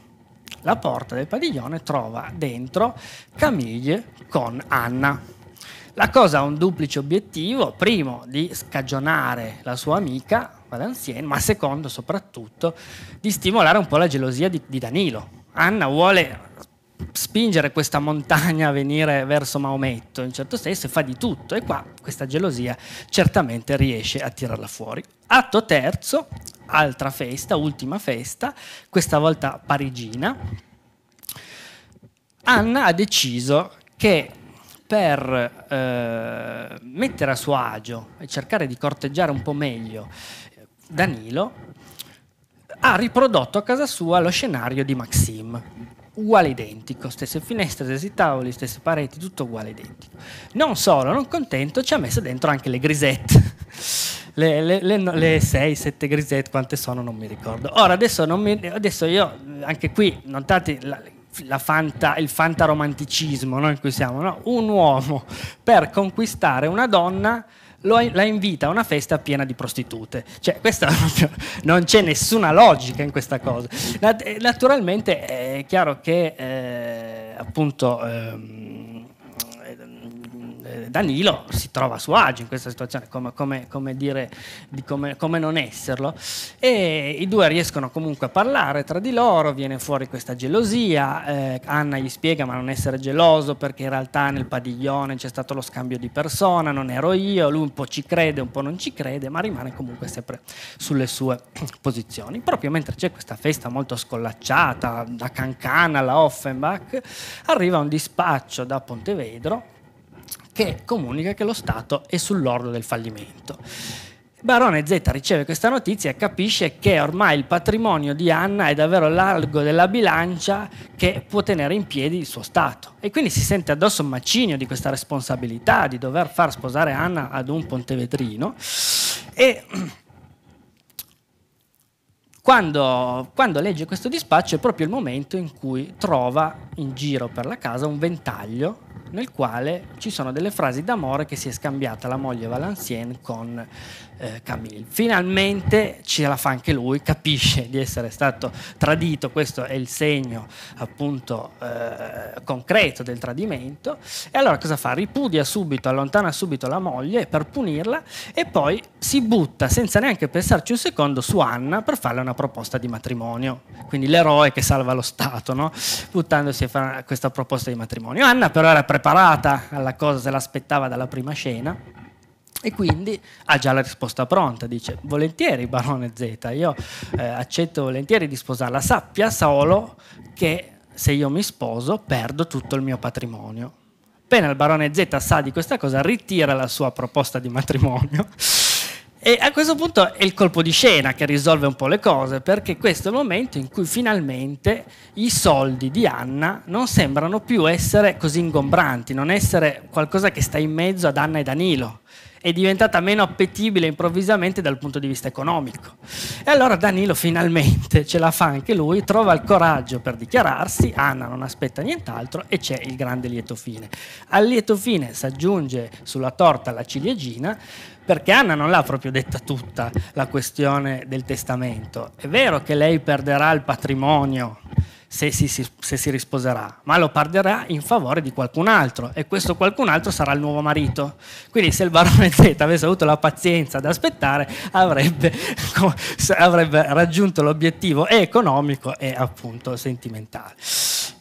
[SPEAKER 2] la porta del padiglione trova dentro Camille con Anna. La cosa ha un duplice obiettivo, primo di scagionare la sua amica Valenciennes, ma secondo soprattutto di stimolare un po' la gelosia di, di Danilo. Anna vuole spingere questa montagna a venire verso Maometto, in certo senso, e fa di tutto. E qua questa gelosia certamente riesce a tirarla fuori. Atto terzo, altra festa, ultima festa, questa volta parigina. Anna ha deciso che per eh, mettere a suo agio e cercare di corteggiare un po' meglio eh, Danilo, ha riprodotto a casa sua lo scenario di Maxime. Uguale identico, stesse finestre, stessi tavoli, stesse pareti, tutto uguale identico. Non solo, non contento, ci ha messo dentro anche le grisette. Le, le, le, le 6, 7 grisette, quante sono, non mi ricordo. Ora, adesso, non mi, adesso io, anche qui, notate, la, fanta, il fantaromanticismo no? in cui siamo, no? un uomo per conquistare una donna lo, la invita a una festa piena di prostitute. Cioè, questa, non c'è nessuna logica in questa cosa. Naturalmente è chiaro che eh, appunto... Eh, eh, Danilo si trova a suo agio in questa situazione, come, come, come dire di come, come, non esserlo. E i due riescono comunque a parlare tra di loro, viene fuori questa gelosia, eh, Anna gli spiega ma non essere geloso perché in realtà nel padiglione c'è stato lo scambio di persona, non ero io, lui un po' ci crede, un po' non ci crede, ma rimane comunque sempre sulle sue posizioni. Proprio mentre c'è questa festa molto scollacciata, da Cancana alla Offenbach, arriva un dispaccio da Pontevedro che comunica che lo Stato è sull'orlo del fallimento. Barone Z riceve questa notizia e capisce che ormai il patrimonio di Anna è davvero largo della bilancia che può tenere in piedi il suo stato. E quindi si sente addosso un macigno di questa responsabilità di dover far sposare Anna ad un pontevetrino. E quando, quando legge questo dispaccio è proprio il momento in cui trova in giro per la casa un ventaglio nel quale ci sono delle frasi d'amore che si è scambiata la moglie Valenciennes con eh, Camille. Finalmente ce la fa anche lui, capisce di essere stato tradito, questo è il segno appunto eh, concreto del tradimento e allora cosa fa? Ripudia subito, allontana subito la moglie per punirla e poi si butta senza neanche pensarci un secondo su Anna per farle una proposta di matrimonio, quindi l'eroe che salva lo Stato, no? buttandosi a fare questa proposta di matrimonio. Anna però era preparata alla cosa, se l'aspettava dalla prima scena e quindi ha già la risposta pronta, dice volentieri barone Z, io eh, accetto volentieri di sposarla, sappia solo che se io mi sposo perdo tutto il mio patrimonio. Appena il barone Z sa di questa cosa, ritira la sua proposta di matrimonio. E a questo punto è il colpo di scena che risolve un po' le cose, perché questo è il momento in cui finalmente i soldi di Anna non sembrano più essere così ingombranti, non essere qualcosa che sta in mezzo ad Anna e Danilo è diventata meno appetibile improvvisamente dal punto di vista economico. E allora Danilo finalmente ce la fa anche lui, trova il coraggio per dichiararsi, Anna non aspetta nient'altro e c'è il grande lieto fine. Al lieto fine si aggiunge sulla torta la ciliegina perché Anna non l'ha proprio detta tutta la questione del testamento. È vero che lei perderà il patrimonio se si, se si risposerà, ma lo parlerà in favore di qualcun altro e questo qualcun altro sarà il nuovo marito. Quindi se il barone Z avesse avuto la pazienza ad aspettare, avrebbe, avrebbe raggiunto l'obiettivo economico e appunto sentimentale.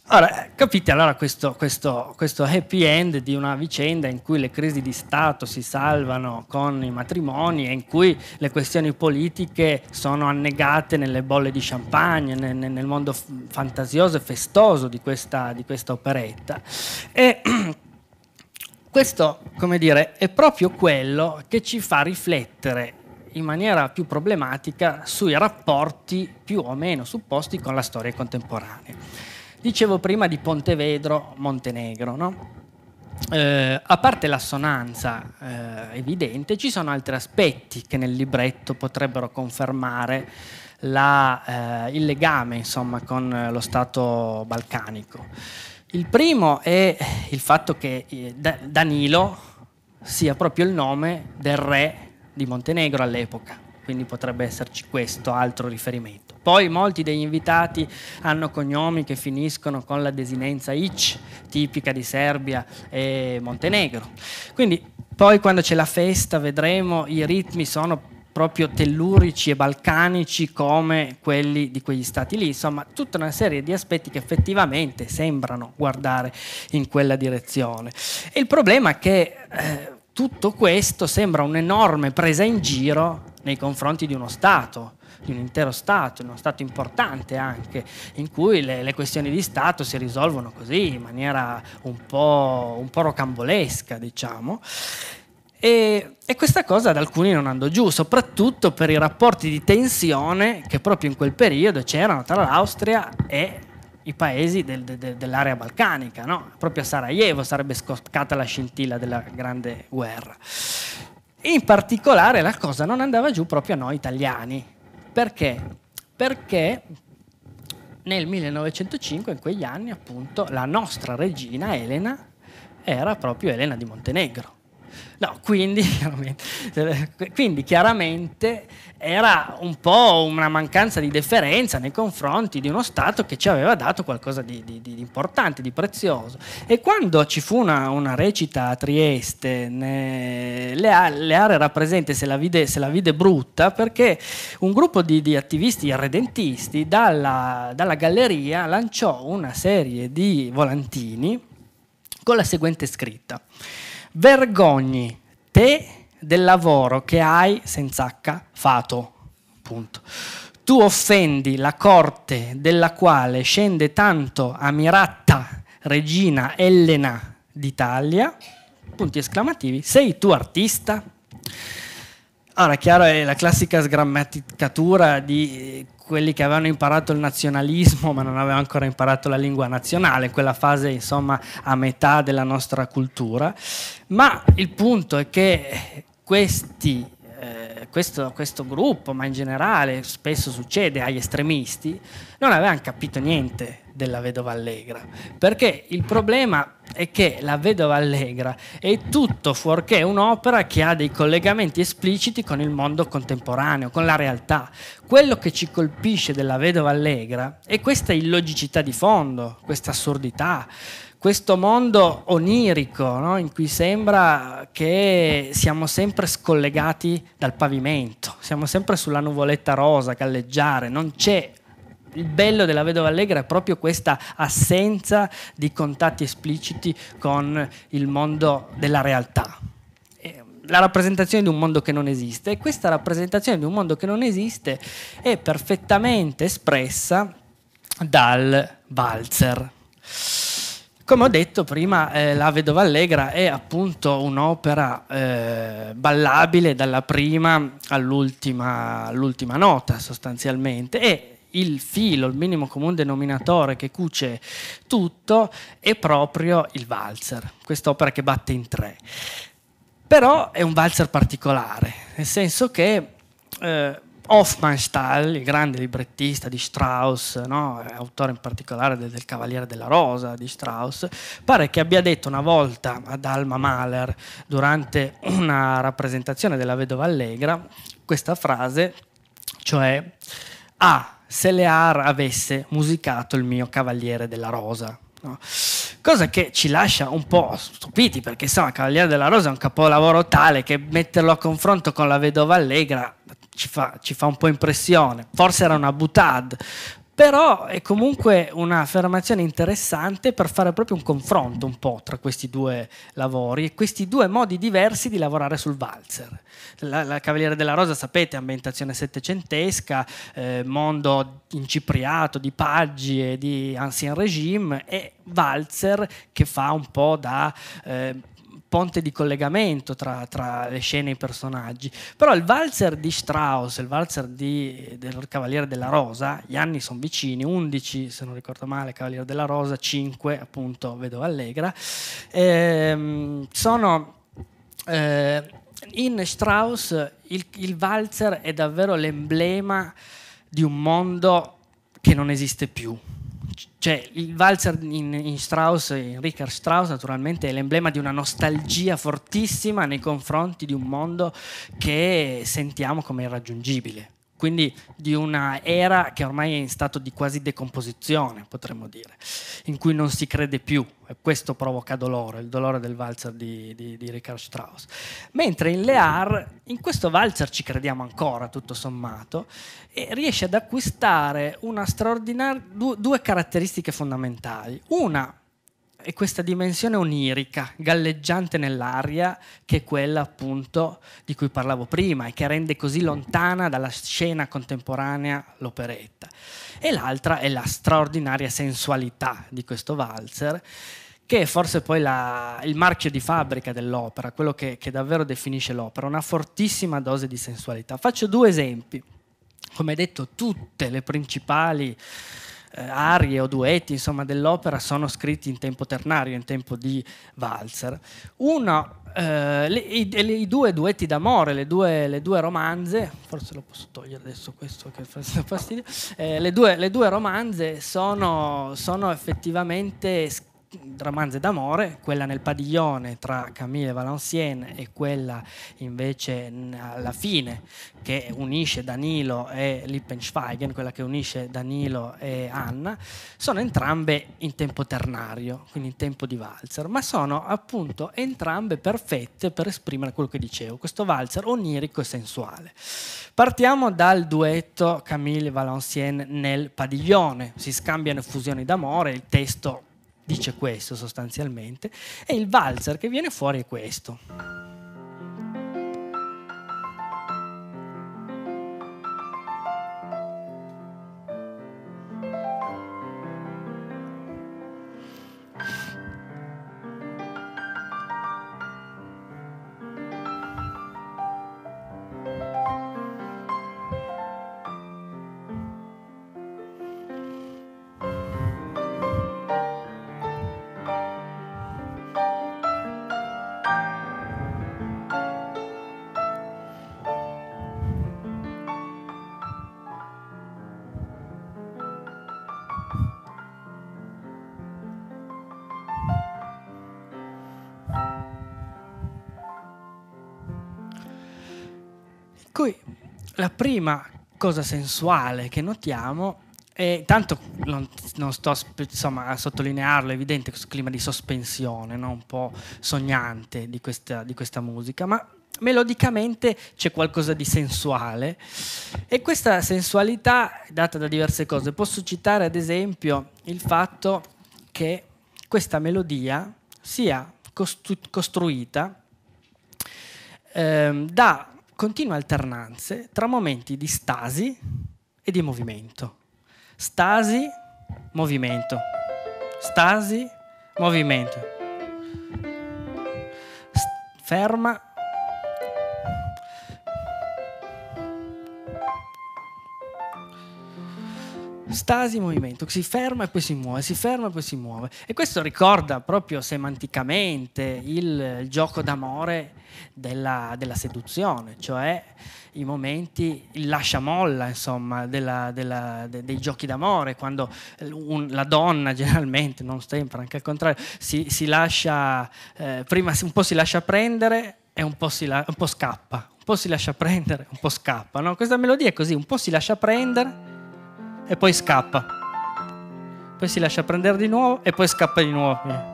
[SPEAKER 2] Allora, eh, capite allora questo, questo, questo, happy end di una vicenda in cui le crisi di Stato si salvano con i matrimoni e in cui le questioni politiche sono annegate nelle bolle di champagne, nel, nel mondo fantasioso e festoso di questa, di questa operetta. E questo, come dire, è proprio quello che ci fa riflettere in maniera più problematica sui rapporti più o meno supposti con la storia contemporanea. Dicevo prima di Pontevedro, Montenegro, no? Eh, a parte l'assonanza eh, evidente, ci sono altri aspetti che nel libretto potrebbero confermare la, eh, il legame insomma, con lo Stato balcanico. Il primo è il fatto che eh, Danilo sia proprio il nome del re di Montenegro all'epoca, quindi potrebbe esserci questo altro riferimento. Poi molti degli invitati hanno cognomi che finiscono con la desinenza Ic, tipica di Serbia e Montenegro. Quindi poi quando c'è la festa vedremo i ritmi sono proprio tellurici e balcanici come quelli di quegli stati lì, insomma tutta una serie di aspetti che effettivamente sembrano guardare in quella direzione. E il problema è che eh, tutto questo sembra un'enorme presa in giro nei confronti di uno Stato, di un intero Stato, uno Stato importante anche, in cui le, le questioni di Stato si risolvono così, in maniera un po', un po rocambolesca, diciamo. E, e, questa cosa ad alcuni non andò giù, soprattutto per i rapporti di tensione che proprio in quel periodo c'erano tra l'Austria e i paesi del, de, dell'area balcanica. No? Proprio a Sarajevo sarebbe scoccata la scintilla della Grande Guerra. In particolare la cosa non andava giù proprio a noi italiani, perché? Perché nel 1905, in quegli anni, appunto, la nostra regina Elena era proprio Elena di Montenegro. No, quindi, eh, quindi, chiaramente era un po' una mancanza di deferenza nei confronti di uno Stato che ci aveva dato qualcosa di, di, di importante, di prezioso. E quando ci fu una, una recita a Trieste, ne, le, le aree era presente se la, vide, se la vide brutta perché un gruppo di, di attivisti irredentisti dalla, dalla galleria lanciò una serie di volantini con la seguente scritta vergogni te del lavoro che hai senza H fatto. Punto. Tu offendi la corte della quale scende tanto ammirata regina Elena d'Italia, punti esclamativi, sei tu artista? Ora, Allora, chiaro, è la classica sgrammaticatura di eh, quelli che avevano imparato il nazionalismo ma non avevano ancora imparato la lingua nazionale, quella fase insomma a metà della nostra cultura, ma il punto è che questi, eh, questo, questo gruppo, ma in generale spesso succede agli estremisti, non avevano capito niente della vedova allegra, perché il problema è che la vedova allegra è tutto fuorché un'opera che ha dei collegamenti espliciti con il mondo contemporaneo, con la realtà. Quello che ci colpisce della vedova allegra è questa illogicità di fondo, questa assurdità, questo mondo onirico no? in cui sembra che siamo sempre scollegati dal pavimento, siamo sempre sulla nuvoletta rosa a galleggiare, non c'è il bello della vedova allegra è proprio questa assenza di contatti espliciti con il mondo della realtà. Eh, la rappresentazione di un mondo che non esiste e questa rappresentazione di un mondo che non esiste è perfettamente espressa dal valzer. Come ho detto prima, eh, La Vedova Allegra è appunto un'opera eh, ballabile dalla prima all'ultima, all'ultima nota sostanzialmente e il filo, il minimo comune denominatore che cuce tutto è proprio il valzer, quest'opera che batte in tre. Però è un valzer particolare, nel senso che eh, Hofmannsthal, il grande librettista di Strauss, no? autore in particolare del, del, Cavaliere della Rosa di Strauss, pare che abbia detto una volta ad Alma Mahler durante una rappresentazione della Vedova Allegra questa frase, cioè ah, se Lear avesse musicato il mio Cavaliere della Rosa. No? Cosa che ci lascia un po' stupiti, perché insomma Cavaliere della Rosa è un capolavoro tale che metterlo a confronto con la Vedova Allegra ci fa, ci fa un po' impressione. Forse era una butade, però è comunque un'affermazione interessante per fare proprio un confronto un po' tra questi due lavori e questi due modi diversi di lavorare sul valzer. La, la Cavaliere della Rosa, sapete, ambientazione settecentesca, eh, mondo incipriato di paggi e di ancien regime e valzer che fa un po' da... Eh, ponte di collegamento tra, tra, le scene e i personaggi. Però il valzer di Strauss, il valzer di, del Cavaliere della Rosa, gli anni sono vicini, 11 se non ricordo male, Cavaliere della Rosa, 5 appunto Vedova Allegra, ehm, sono... Eh, in Strauss il, il valzer è davvero l'emblema di un mondo che non esiste più, cioè, il valzer in, in, Strauss, in Richard Strauss, naturalmente è l'emblema di una nostalgia fortissima nei confronti di un mondo che sentiamo come irraggiungibile quindi di una era che ormai è in stato di quasi decomposizione, potremmo dire, in cui non si crede più, e questo provoca dolore, il dolore del valzer di, di, di Richard Strauss. Mentre in Lear, in questo valzer ci crediamo ancora, tutto sommato, e riesce ad acquistare due caratteristiche fondamentali. Una, è questa dimensione onirica, galleggiante nell'aria, che è quella appunto di cui parlavo prima e che rende così lontana dalla scena contemporanea l'operetta. E l'altra è la straordinaria sensualità di questo valzer, che è forse poi la, il marchio di fabbrica dell'opera, quello che, che davvero definisce l'opera, una fortissima dose di sensualità. Faccio due esempi. Come detto, tutte le principali eh, arie o duetti insomma, dell'opera sono scritti in tempo ternario, in tempo di valzer. Uno, eh, le, i, le, i, due duetti d'amore, le due, le due, romanze, forse lo posso togliere adesso questo che fa fastidio, eh, le, due, le, due, romanze sono, sono effettivamente scritte romanze d'amore, quella nel padiglione tra Camille e Valenciennes e quella invece alla fine che unisce Danilo e Lippenschweigen, quella che unisce Danilo e Anna, sono entrambe in tempo ternario, quindi in tempo di valzer, ma sono appunto entrambe perfette per esprimere quello che dicevo, questo valzer onirico e sensuale. Partiamo dal duetto Camille Valenciennes nel padiglione, si scambiano fusioni d'amore, il testo dice questo sostanzialmente, e il valzer che viene fuori è questo. la prima cosa sensuale che notiamo e tanto non, non sto insomma, a sottolinearlo, è evidente questo clima di sospensione, no? un po' sognante di questa, di questa, musica, ma melodicamente c'è qualcosa di sensuale e questa sensualità è data da diverse cose. Posso citare ad esempio il fatto che questa melodia sia costru- costruita ehm, da continue alternanze tra momenti di stasi e di movimento. Stasi, movimento. Stasi, movimento. St- ferma, stasi movimento, si ferma e poi si muove, si ferma e poi si muove. E questo ricorda proprio semanticamente il, il gioco d'amore della, della, seduzione, cioè i momenti, il lascia molla insomma, della, della, de, dei giochi d'amore, quando un, la donna generalmente, non sempre, anche al contrario, si, si lascia, eh, prima un po' si lascia prendere e un po, si la, un po' scappa, un po' si lascia prendere, un po' scappa. No? Questa melodia è così, un po' si lascia prendere e poi scappa. Poi si lascia prendere di nuovo e poi scappa di nuovo.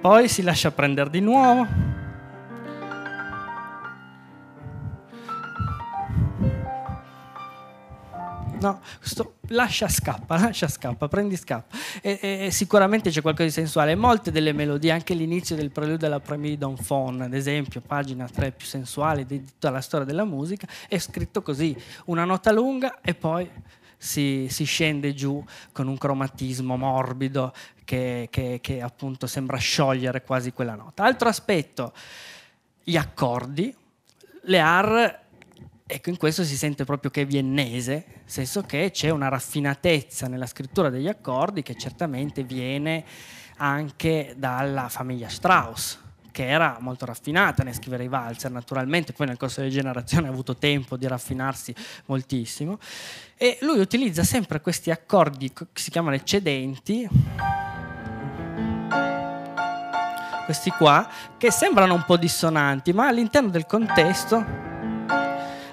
[SPEAKER 2] Poi si lascia prendere di nuovo. No, questo lascia scappa, lascia scappa, prendi scappa. E, e, sicuramente c'è qualcosa di sensuale. Molte delle melodie, anche l'inizio del preludio della Premier Don Fon, ad esempio, pagina 3 più sensuale di tutta la storia della musica, è scritto così, una nota lunga e poi... Si, si, scende giù con un cromatismo morbido che, che, che, appunto sembra sciogliere quasi quella nota. Altro aspetto, gli accordi. Le AR Ecco, in questo si sente proprio che è viennese, nel senso che c'è una raffinatezza nella scrittura degli accordi che certamente viene anche dalla famiglia Strauss, che era molto raffinata nel scrivere i valzer, naturalmente, poi nel corso delle generazioni ha avuto tempo di raffinarsi moltissimo. E lui utilizza sempre questi accordi che si chiamano eccedenti, questi qua, che sembrano un po' dissonanti, ma all'interno del contesto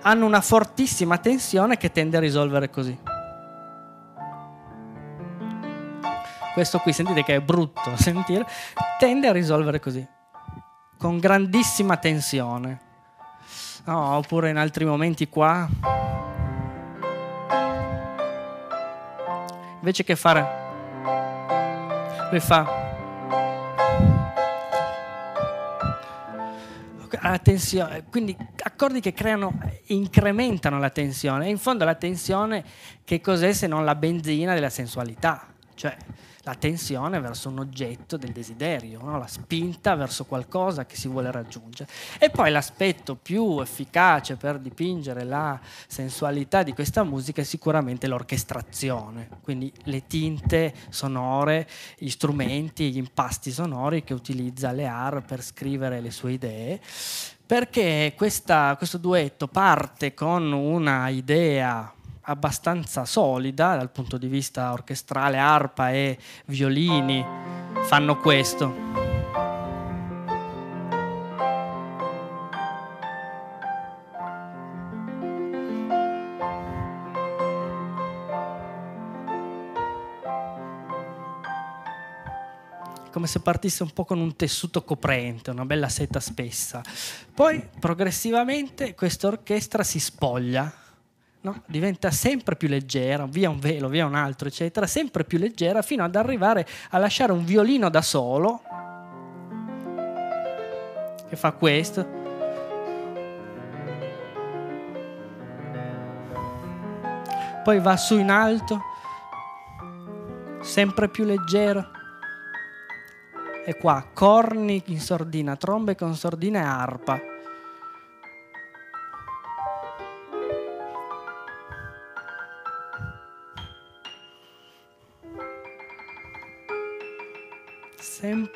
[SPEAKER 2] hanno una fortissima tensione che tende a risolvere così. Questo qui, sentite che è brutto sentire, tende a risolvere così, con grandissima tensione. No, oppure in altri momenti qua. Invece che fare... Lui fa... a tensione, quindi accordi che creano, incrementano la tensione. E in fondo la tensione che cos'è se non la benzina della sensualità? Cioè, la tensione verso un oggetto del desiderio, no? la spinta verso qualcosa che si vuole raggiungere. E poi l'aspetto più efficace per dipingere la sensualità di questa musica è sicuramente l'orchestrazione, quindi le tinte sonore, gli strumenti, gli impasti sonori che utilizza Lear per scrivere le sue idee perché questa, questo duetto parte con una idea abbastanza solida dal punto di vista orchestrale, arpa e violini fanno questo. come se partisse un po' con un tessuto coprente, una bella seta spessa. Poi progressivamente questa orchestra si spoglia No? diventa sempre più leggera, via un velo, via un altro, eccetera, sempre più leggera fino ad arrivare a lasciare un violino da solo che fa questo. Poi va su in alto, sempre più leggero. E qua corni in sordina, trombe con sordina e arpa.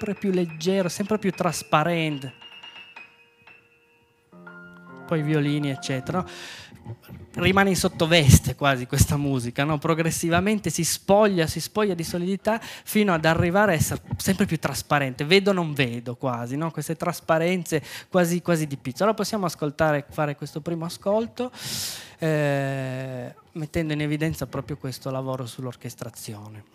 [SPEAKER 2] sempre più leggero, sempre più trasparente. Poi violini, eccetera. Rimane in sottoveste quasi questa musica, no? progressivamente si spoglia, si spoglia di solidità fino ad arrivare a essere sempre più trasparente. Vedo, non vedo quasi, no? queste trasparenze quasi, quasi di pizza. Allora possiamo ascoltare, fare questo primo ascolto, eh, mettendo in evidenza proprio questo lavoro sull'orchestrazione.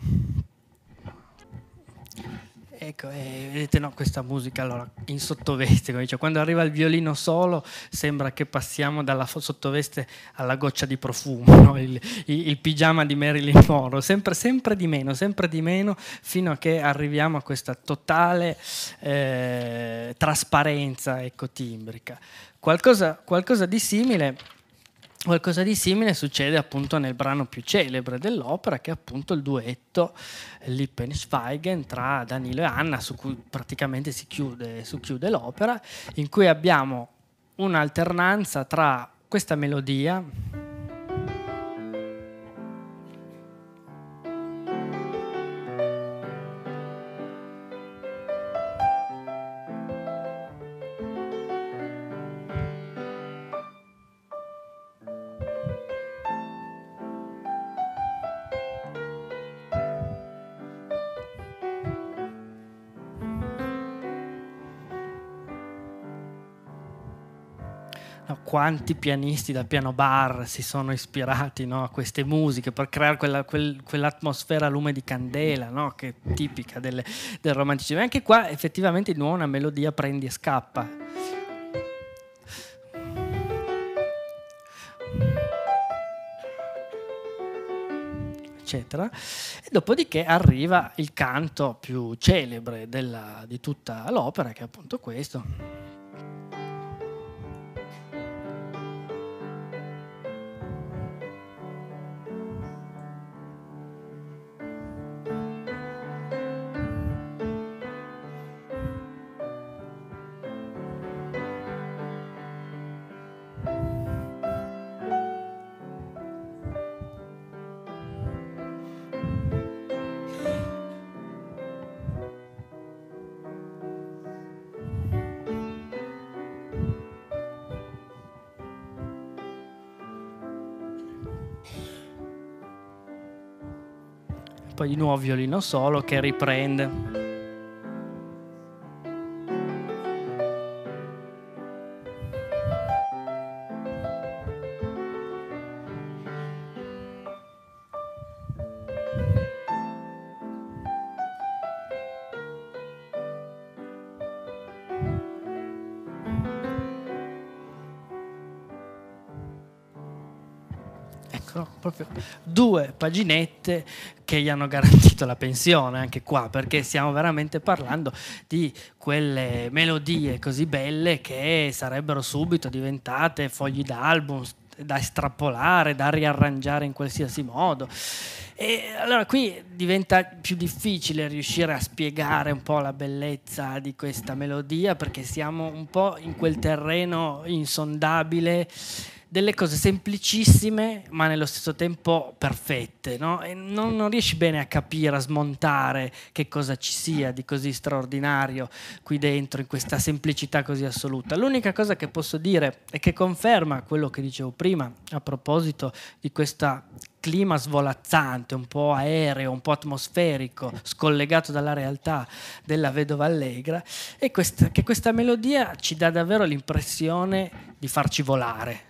[SPEAKER 2] Ecco, eh, vedete no, questa musica allora, in sottoveste, come dice, quando arriva il violino solo sembra che passiamo dalla sottoveste alla goccia di profumo, no? il, il, il, pigiama di Marilyn Monroe, sempre, sempre, di meno, sempre di meno, fino a che arriviamo a questa totale eh, trasparenza ecco, timbrica. Qualcosa, qualcosa di simile Qualcosa di simile succede appunto nel brano più celebre dell'opera, che è appunto il duetto Lippensweigen tra Danilo e Anna, su cui praticamente si chiude, si chiude l'opera, in cui abbiamo un'alternanza tra questa melodia quanti pianisti da piano bar si sono ispirati no, a queste musiche per creare quella, quel, quell'atmosfera a lume di candela no, che è tipica delle, del romanticismo. E anche qua effettivamente di nuovo una melodia prendi e scappa. Eccetera. E dopodiché arriva il canto più celebre della, di tutta l'opera, che è appunto questo. nuovo violino solo che riprende. Ecco, due paginette che gli hanno garantito la pensione anche qua, perché stiamo veramente parlando di quelle melodie così belle che sarebbero subito diventate fogli d'album da estrapolare, da riarrangiare in qualsiasi modo. E allora qui diventa più difficile riuscire a spiegare un po' la bellezza di questa melodia perché siamo un po' in quel terreno insondabile delle cose semplicissime ma nello stesso tempo perfette, no? non, non, riesci bene a capire, a smontare che cosa ci sia di così straordinario qui dentro, in questa semplicità così assoluta. L'unica cosa che posso dire e che conferma quello che dicevo prima a proposito di questo clima svolazzante, un po' aereo, un po' atmosferico, scollegato dalla realtà della vedova allegra, è questa, che questa melodia ci dà davvero l'impressione di farci volare,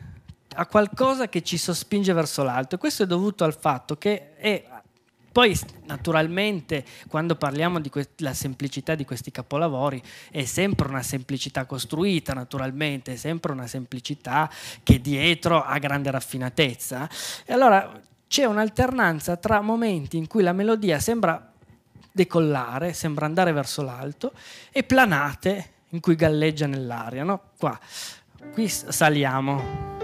[SPEAKER 2] a qualcosa che ci sospinge verso l'alto. E questo è dovuto al fatto che è poi naturalmente quando parliamo della semplicità di questi capolavori è sempre una semplicità costruita, naturalmente, è sempre una semplicità che dietro ha grande raffinatezza. E allora c'è un'alternanza tra momenti in cui la melodia sembra decollare, sembra andare verso l'alto, e planate in cui galleggia nell'aria. No? Qua, qui saliamo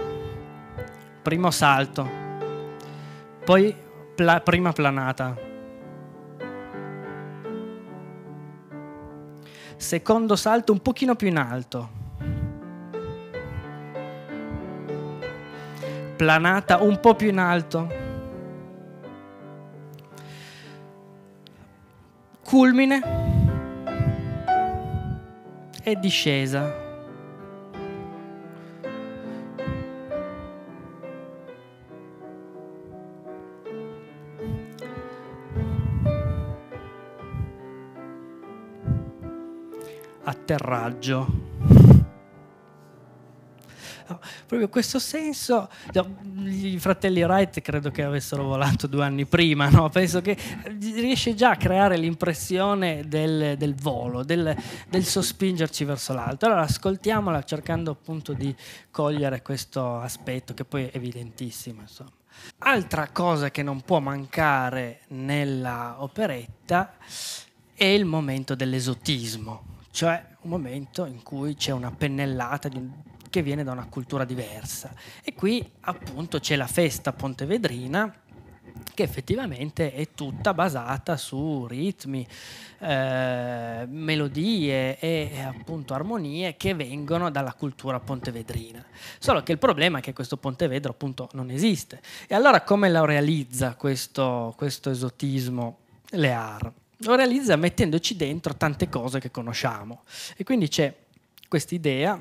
[SPEAKER 2] primo salto, poi pla- prima planata, secondo salto un pochino più in alto, planata un po' più in alto, culmine e discesa. atterraggio. No, proprio questo senso, i fratelli Wright credo che avessero volato due anni prima, no? penso che riesce già a creare l'impressione del, del volo, del, del, sospingerci verso l'alto. Allora ascoltiamola cercando appunto di cogliere questo aspetto che poi è evidentissimo. Insomma. Altra cosa che non può mancare nella operetta è il momento dell'esotismo, cioè un momento in cui c'è una pennellata di, che viene da una cultura diversa. E qui appunto c'è la festa pontevedrina che effettivamente è tutta basata su ritmi, eh, melodie e appunto armonie che vengono dalla cultura pontevedrina. Solo che il problema è che questo Pontevedro appunto non esiste. E allora come lo realizza questo, questo esotismo Lear? lo realizza mettendoci dentro tante cose che conosciamo. E quindi c'è quest'idea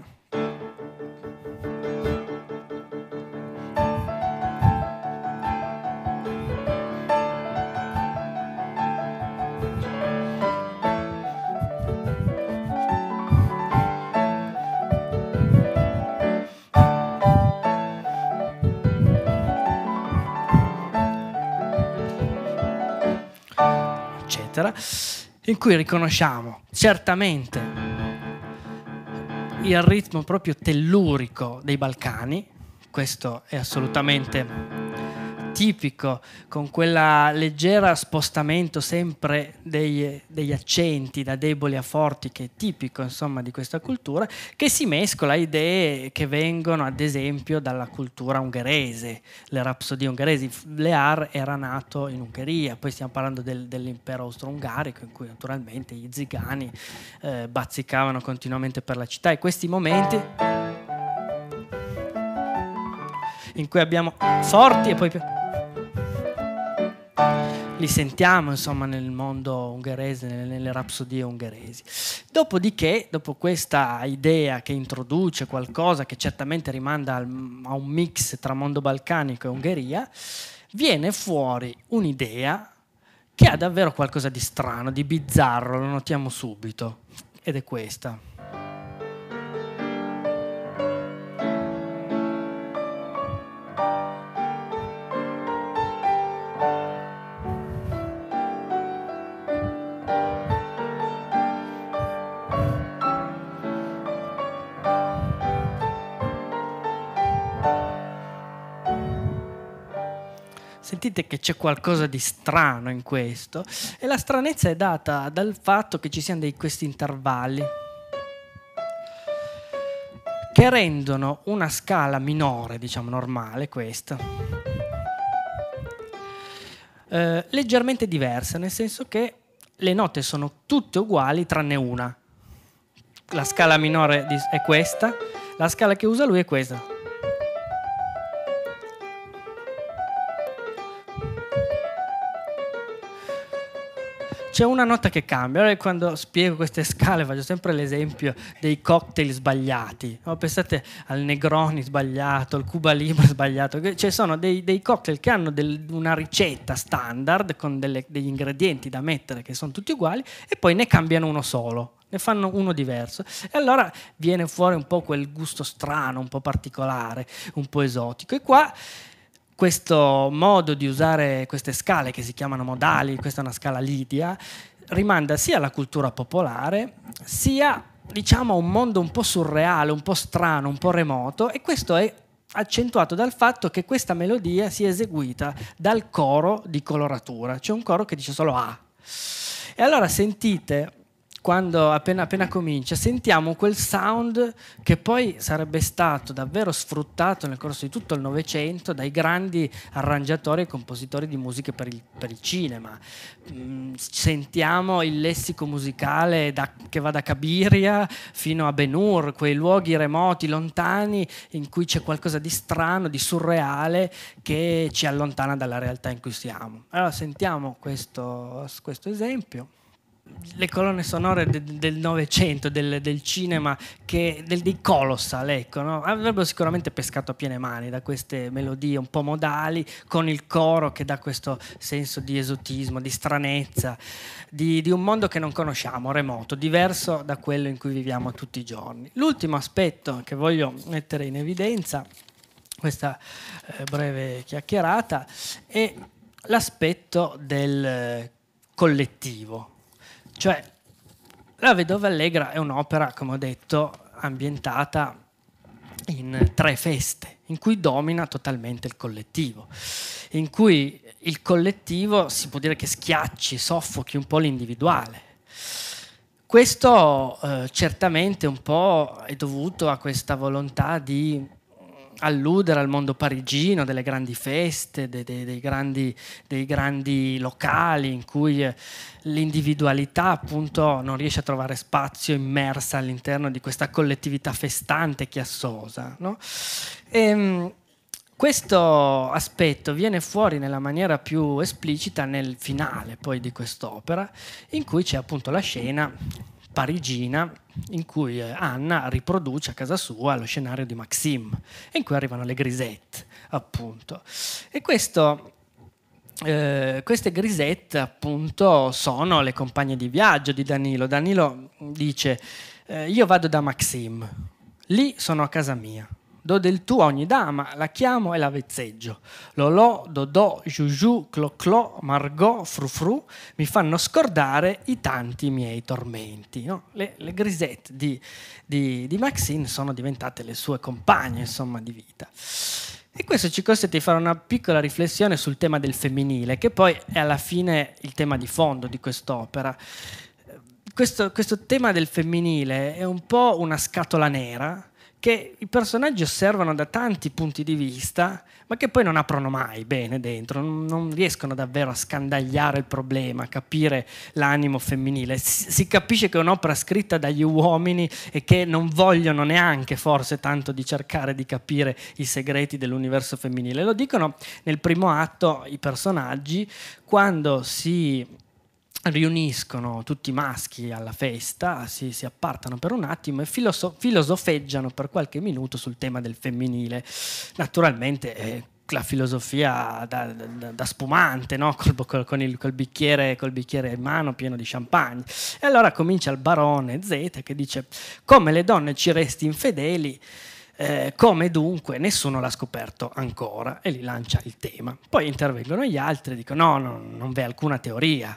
[SPEAKER 2] in cui riconosciamo certamente il ritmo proprio tellurico dei Balcani, questo è assolutamente atipico, con quel leggero spostamento sempre degli, degli, accenti da deboli a forti che è tipico insomma di questa cultura, che si mescola a idee che vengono ad esempio dalla cultura ungherese, le rapsodie ungheresi. Lear era nato in Ungheria, poi stiamo parlando del, dell'impero austro-ungarico in cui naturalmente gli zigani eh, bazzicavano continuamente per la città e questi momenti in cui abbiamo forti e poi più li sentiamo insomma nel mondo ungherese, nelle, nelle rapsodie ungheresi. Dopodiché, dopo questa idea che introduce qualcosa che certamente rimanda al, a un mix tra mondo balcanico e Ungheria, viene fuori un'idea che ha davvero qualcosa di strano, di bizzarro, lo notiamo subito, ed è questa. sentite che c'è qualcosa di strano in questo e la stranezza è data dal fatto che ci siano dei, questi intervalli che rendono una scala minore, diciamo normale questa, eh, leggermente diversa, nel senso che le note sono tutte uguali tranne una. La scala minore è questa, la scala che usa lui è questa. c'è una nota che cambia. Allora quando spiego queste scale faccio sempre l'esempio dei cocktail sbagliati. No? Pensate al Negroni sbagliato, al Cuba Libre sbagliato. Cioè sono dei, dei cocktail che hanno del, una ricetta standard con delle, degli ingredienti da mettere che sono tutti uguali e poi ne cambiano uno solo ne fanno uno diverso. E allora viene fuori un po' quel gusto strano, un po' particolare, un po' esotico. E qua questo modo di usare queste scale che si chiamano modali, questa è una scala lidia, rimanda sia alla cultura popolare, sia diciamo a un mondo un po' surreale, un po' strano, un po' remoto e questo è accentuato dal fatto che questa melodia sia eseguita dal coro di coloratura, c'è un coro che dice solo A. E allora sentite quando appena, appena comincia, sentiamo quel sound che poi sarebbe stato davvero sfruttato nel corso di tutto il Novecento dai grandi arrangiatori e compositori di musiche per il, per il cinema. Mm, sentiamo il lessico musicale da, che va da Cabiria fino a Benur, quei luoghi remoti, lontani, in cui c'è qualcosa di strano, di surreale, che ci allontana dalla realtà in cui siamo. Allora sentiamo questo, questo esempio le colonne sonore del Novecento, del, del, cinema, che, del, dei Colossal, ecco, no? avrebbero sicuramente pescato a piene mani da queste melodie un po' modali, con il coro che dà questo senso di esotismo, di stranezza, di, di un mondo che non conosciamo, remoto, diverso da quello in cui viviamo tutti i giorni. L'ultimo aspetto che voglio mettere in evidenza questa eh, breve chiacchierata è l'aspetto del eh, collettivo cioè, La Vedova Allegra è un'opera, come ho detto, ambientata in tre feste, in cui domina totalmente il collettivo, in cui il collettivo si può dire che schiacci, soffochi un po' l'individuale. Questo eh, certamente un po' è dovuto a questa volontà di alludere al mondo parigino, delle grandi feste, dei, dei, dei, grandi, dei grandi, locali in cui eh, l'individualità appunto non riesce a trovare spazio immersa all'interno di questa collettività festante e chiassosa. No?
[SPEAKER 1] E, ehm,
[SPEAKER 2] questo aspetto viene fuori nella maniera più esplicita nel finale poi di quest'opera, in cui c'è appunto la scena parigina in cui eh, Anna riproduce a casa sua lo scenario di Maxime, in cui arrivano le grisette, appunto. E questo eh, queste grisette appunto sono le compagne di viaggio di Danilo. Danilo dice eh, io vado da Maxime, lì sono a casa mia, do del tu a ogni dama, la chiamo e la vezzeggio. Lolò, Dodò, Giugiù, Cloclò, Margot, Frufru mi fanno scordare i tanti miei tormenti. No? Le, le, grisette di, di, di, Maxine sono diventate le sue compagne insomma, di vita. E questo ci consente di fare una piccola riflessione sul tema del femminile, che poi è alla fine il tema di fondo di quest'opera. Questo, questo tema del femminile è un po' una scatola nera, che i personaggi osservano da tanti punti di vista, ma che poi non aprono mai bene dentro, non riescono davvero a scandagliare il problema, a capire l'animo femminile. Si capisce che è un'opera scritta dagli uomini e che non vogliono neanche forse tanto di cercare di capire i segreti dell'universo femminile. Lo dicono nel primo atto i personaggi quando si riuniscono tutti i maschi alla festa, si, si appartano per un attimo e filoso- filosofeggiano per qualche minuto sul tema del femminile. Naturalmente eh, la filosofia da, da, da spumante, no? col, col, con il, col, bicchiere, col, bicchiere, in mano pieno di champagne. E allora comincia il barone Z che dice come le donne ci resti infedeli eh, come dunque nessuno l'ha scoperto ancora e lì lancia il tema. Poi intervengono gli altri e dicono no, no non v'è alcuna teoria.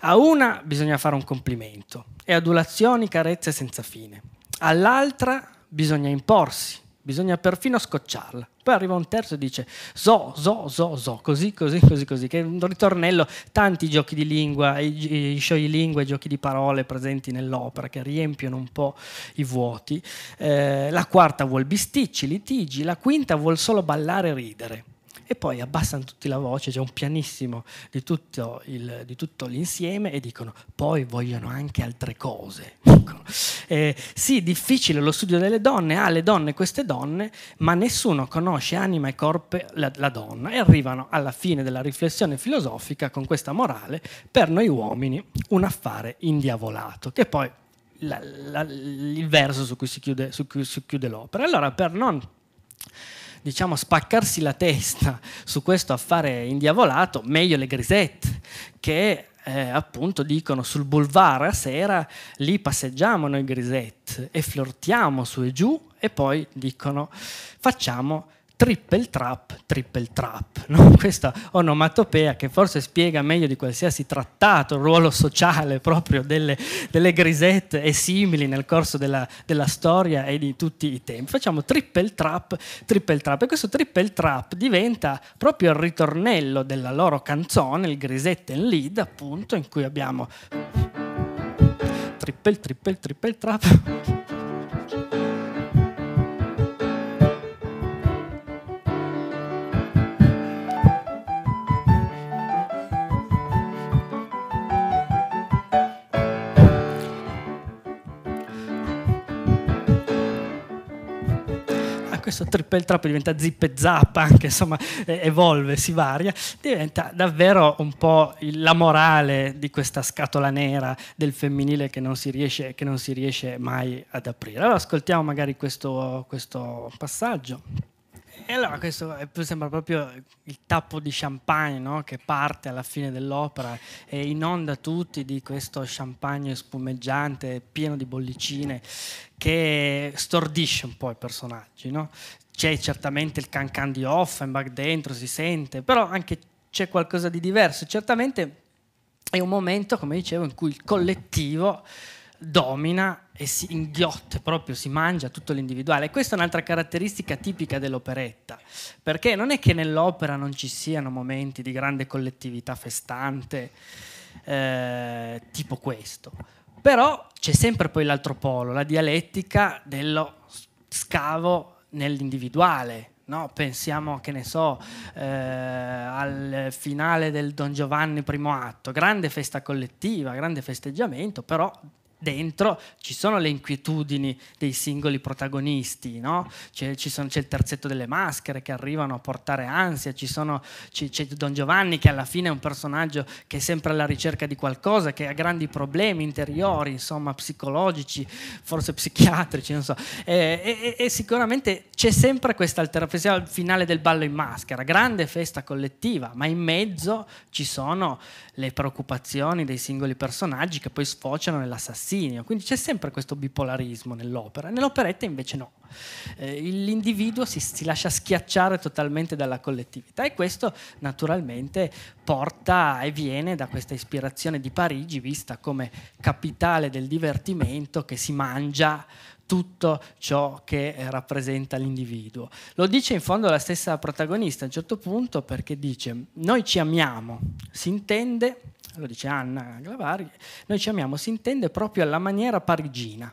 [SPEAKER 2] A una bisogna fare un complimento e adulazioni, carezze senza fine. All'altra bisogna imporsi bisogna perfino scocciarla. Poi arriva un terzo e dice zo, zo, zo, zo, così, così, così, così, che è un ritornello, tanti giochi di lingua, i, di lingua, i giochi di parole presenti nell'opera che riempiono un po' i vuoti. Eh, la quarta vuol bisticci, litigi, la quinta vuol solo ballare e ridere e poi abbassano tutti la voce, c'è un pianissimo di tutto, il, di tutto l'insieme e dicono poi vogliono anche altre cose. Eh, sì, difficile lo studio delle donne, ha ah, le donne queste donne, ma nessuno conosce anima e corpo la, la donna e arrivano alla fine della riflessione filosofica con questa morale, per noi uomini un affare indiavolato, che poi la, la, il verso su cui si chiude, su cui si chiude l'opera. Allora, per non diciamo, spaccarsi la testa su questo affare indiavolato, meglio le grisette che eh, appunto dicono sul boulevard a sera lì passeggiamo noi grisette e flirtiamo su e giù e poi dicono facciamo triple trap, triple trap, no? questa onomatopea che forse spiega meglio di qualsiasi trattato il ruolo sociale proprio delle, delle grisette e simili nel corso della, della, storia e di tutti i tempi. Facciamo triple trap, triple trap e questo triple trap diventa proprio il ritornello della loro canzone, il grisette in lead appunto, in cui abbiamo triple, triple, triple trap. questo triple trap diventa zip e zappa, anche insomma evolve, si varia, diventa davvero un po' la morale di questa scatola nera del femminile che non si riesce, non si riesce mai ad aprire. Allora ascoltiamo magari questo, questo passaggio. E allora questo sembra proprio il tappo di champagne no? che parte alla fine dell'opera e inonda tutti di questo champagne spumeggiante pieno di bollicine che stordisce un po' i personaggi, no? C'è certamente il cancan di Offenbach dentro, si sente, però anche c'è qualcosa di diverso. Certamente è un momento, come dicevo, in cui il collettivo domina e si inghiotte proprio, si mangia tutto l'individuale. questa è un'altra caratteristica tipica dell'operetta, perché non è che nell'opera non ci siano momenti di grande collettività festante eh, tipo questo però c'è sempre poi l'altro polo, la dialettica dello scavo nell'individuale. No? Pensiamo, che ne so, eh, al finale del Don Giovanni primo atto, grande festa collettiva, grande festeggiamento, però dentro ci sono le inquietudini dei singoli protagonisti, no? c'è, sono, c'è, il terzetto delle maschere che arrivano a portare ansia, sono, c'è, c'è Don Giovanni che alla fine è un personaggio che è sempre alla ricerca di qualcosa, che ha grandi problemi interiori, insomma, psicologici, forse psichiatrici, non so. E, e, e sicuramente c'è sempre questa alternativa al finale del ballo in maschera, grande festa collettiva, ma in mezzo ci sono le preoccupazioni dei singoli personaggi che poi sfociano nell'assassinio Assassino, quindi c'è sempre questo bipolarismo nell'opera, nell'operetta invece no. Eh, l'individuo si, si, lascia schiacciare totalmente dalla collettività e questo naturalmente porta e viene da questa ispirazione di Parigi vista come capitale del divertimento che si mangia tutto ciò che rappresenta l'individuo. Lo dice in fondo la stessa protagonista a un certo punto perché dice noi ci amiamo, si intende lo dice Anna Glavari, noi ci amiamo, si intende proprio alla maniera parigina.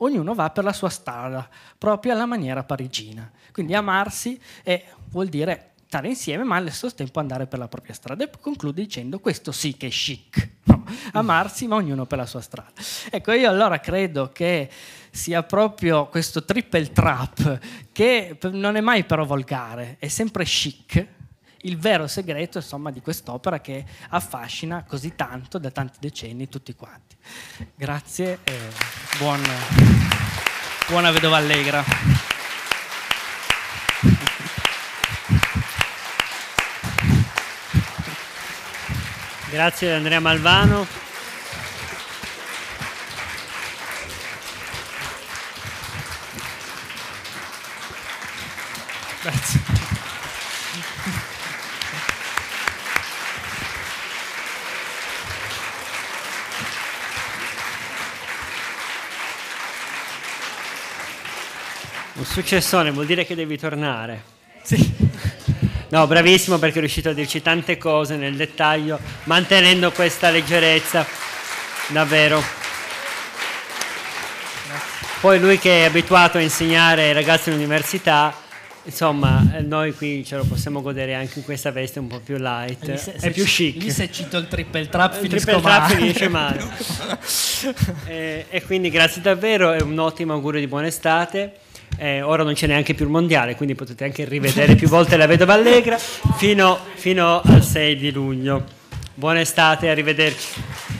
[SPEAKER 2] Ognuno va per la sua strada, proprio alla maniera parigina. Quindi amarsi è, vuol dire stare insieme, ma allo stesso tempo andare per la propria strada. E conclude dicendo: Questo sì che è chic, no? amarsi, ma ognuno per la sua strada. Ecco, io allora credo che sia proprio questo triple trap, che non è mai però volgare, è sempre chic, il vero segreto insomma, di quest'opera che affascina così tanto da tanti decenni tutti quanti. Grazie e buon, buona vedova allegra.
[SPEAKER 1] Grazie Andrea Malvano. Successone vuol dire che devi tornare. Sì. No, bravissimo perché è riuscito a dirci tante cose nel dettaglio, mantenendo questa leggerezza, davvero. Poi lui che è abituato a insegnare ai ragazzi all'università, insomma, eh, noi qui ce lo possiamo godere anche in questa veste un po' più light. se, se è più chic. Lì se cito il triple trap il triple male. trap finisce male. e, eh, e quindi grazie davvero e un ottimo augurio di buona estate eh, ora non c'è neanche più il mondiale, quindi potete anche rivedere più volte la vedova allegra, fino, fino al 6 di luglio. Buona estate, arrivederci.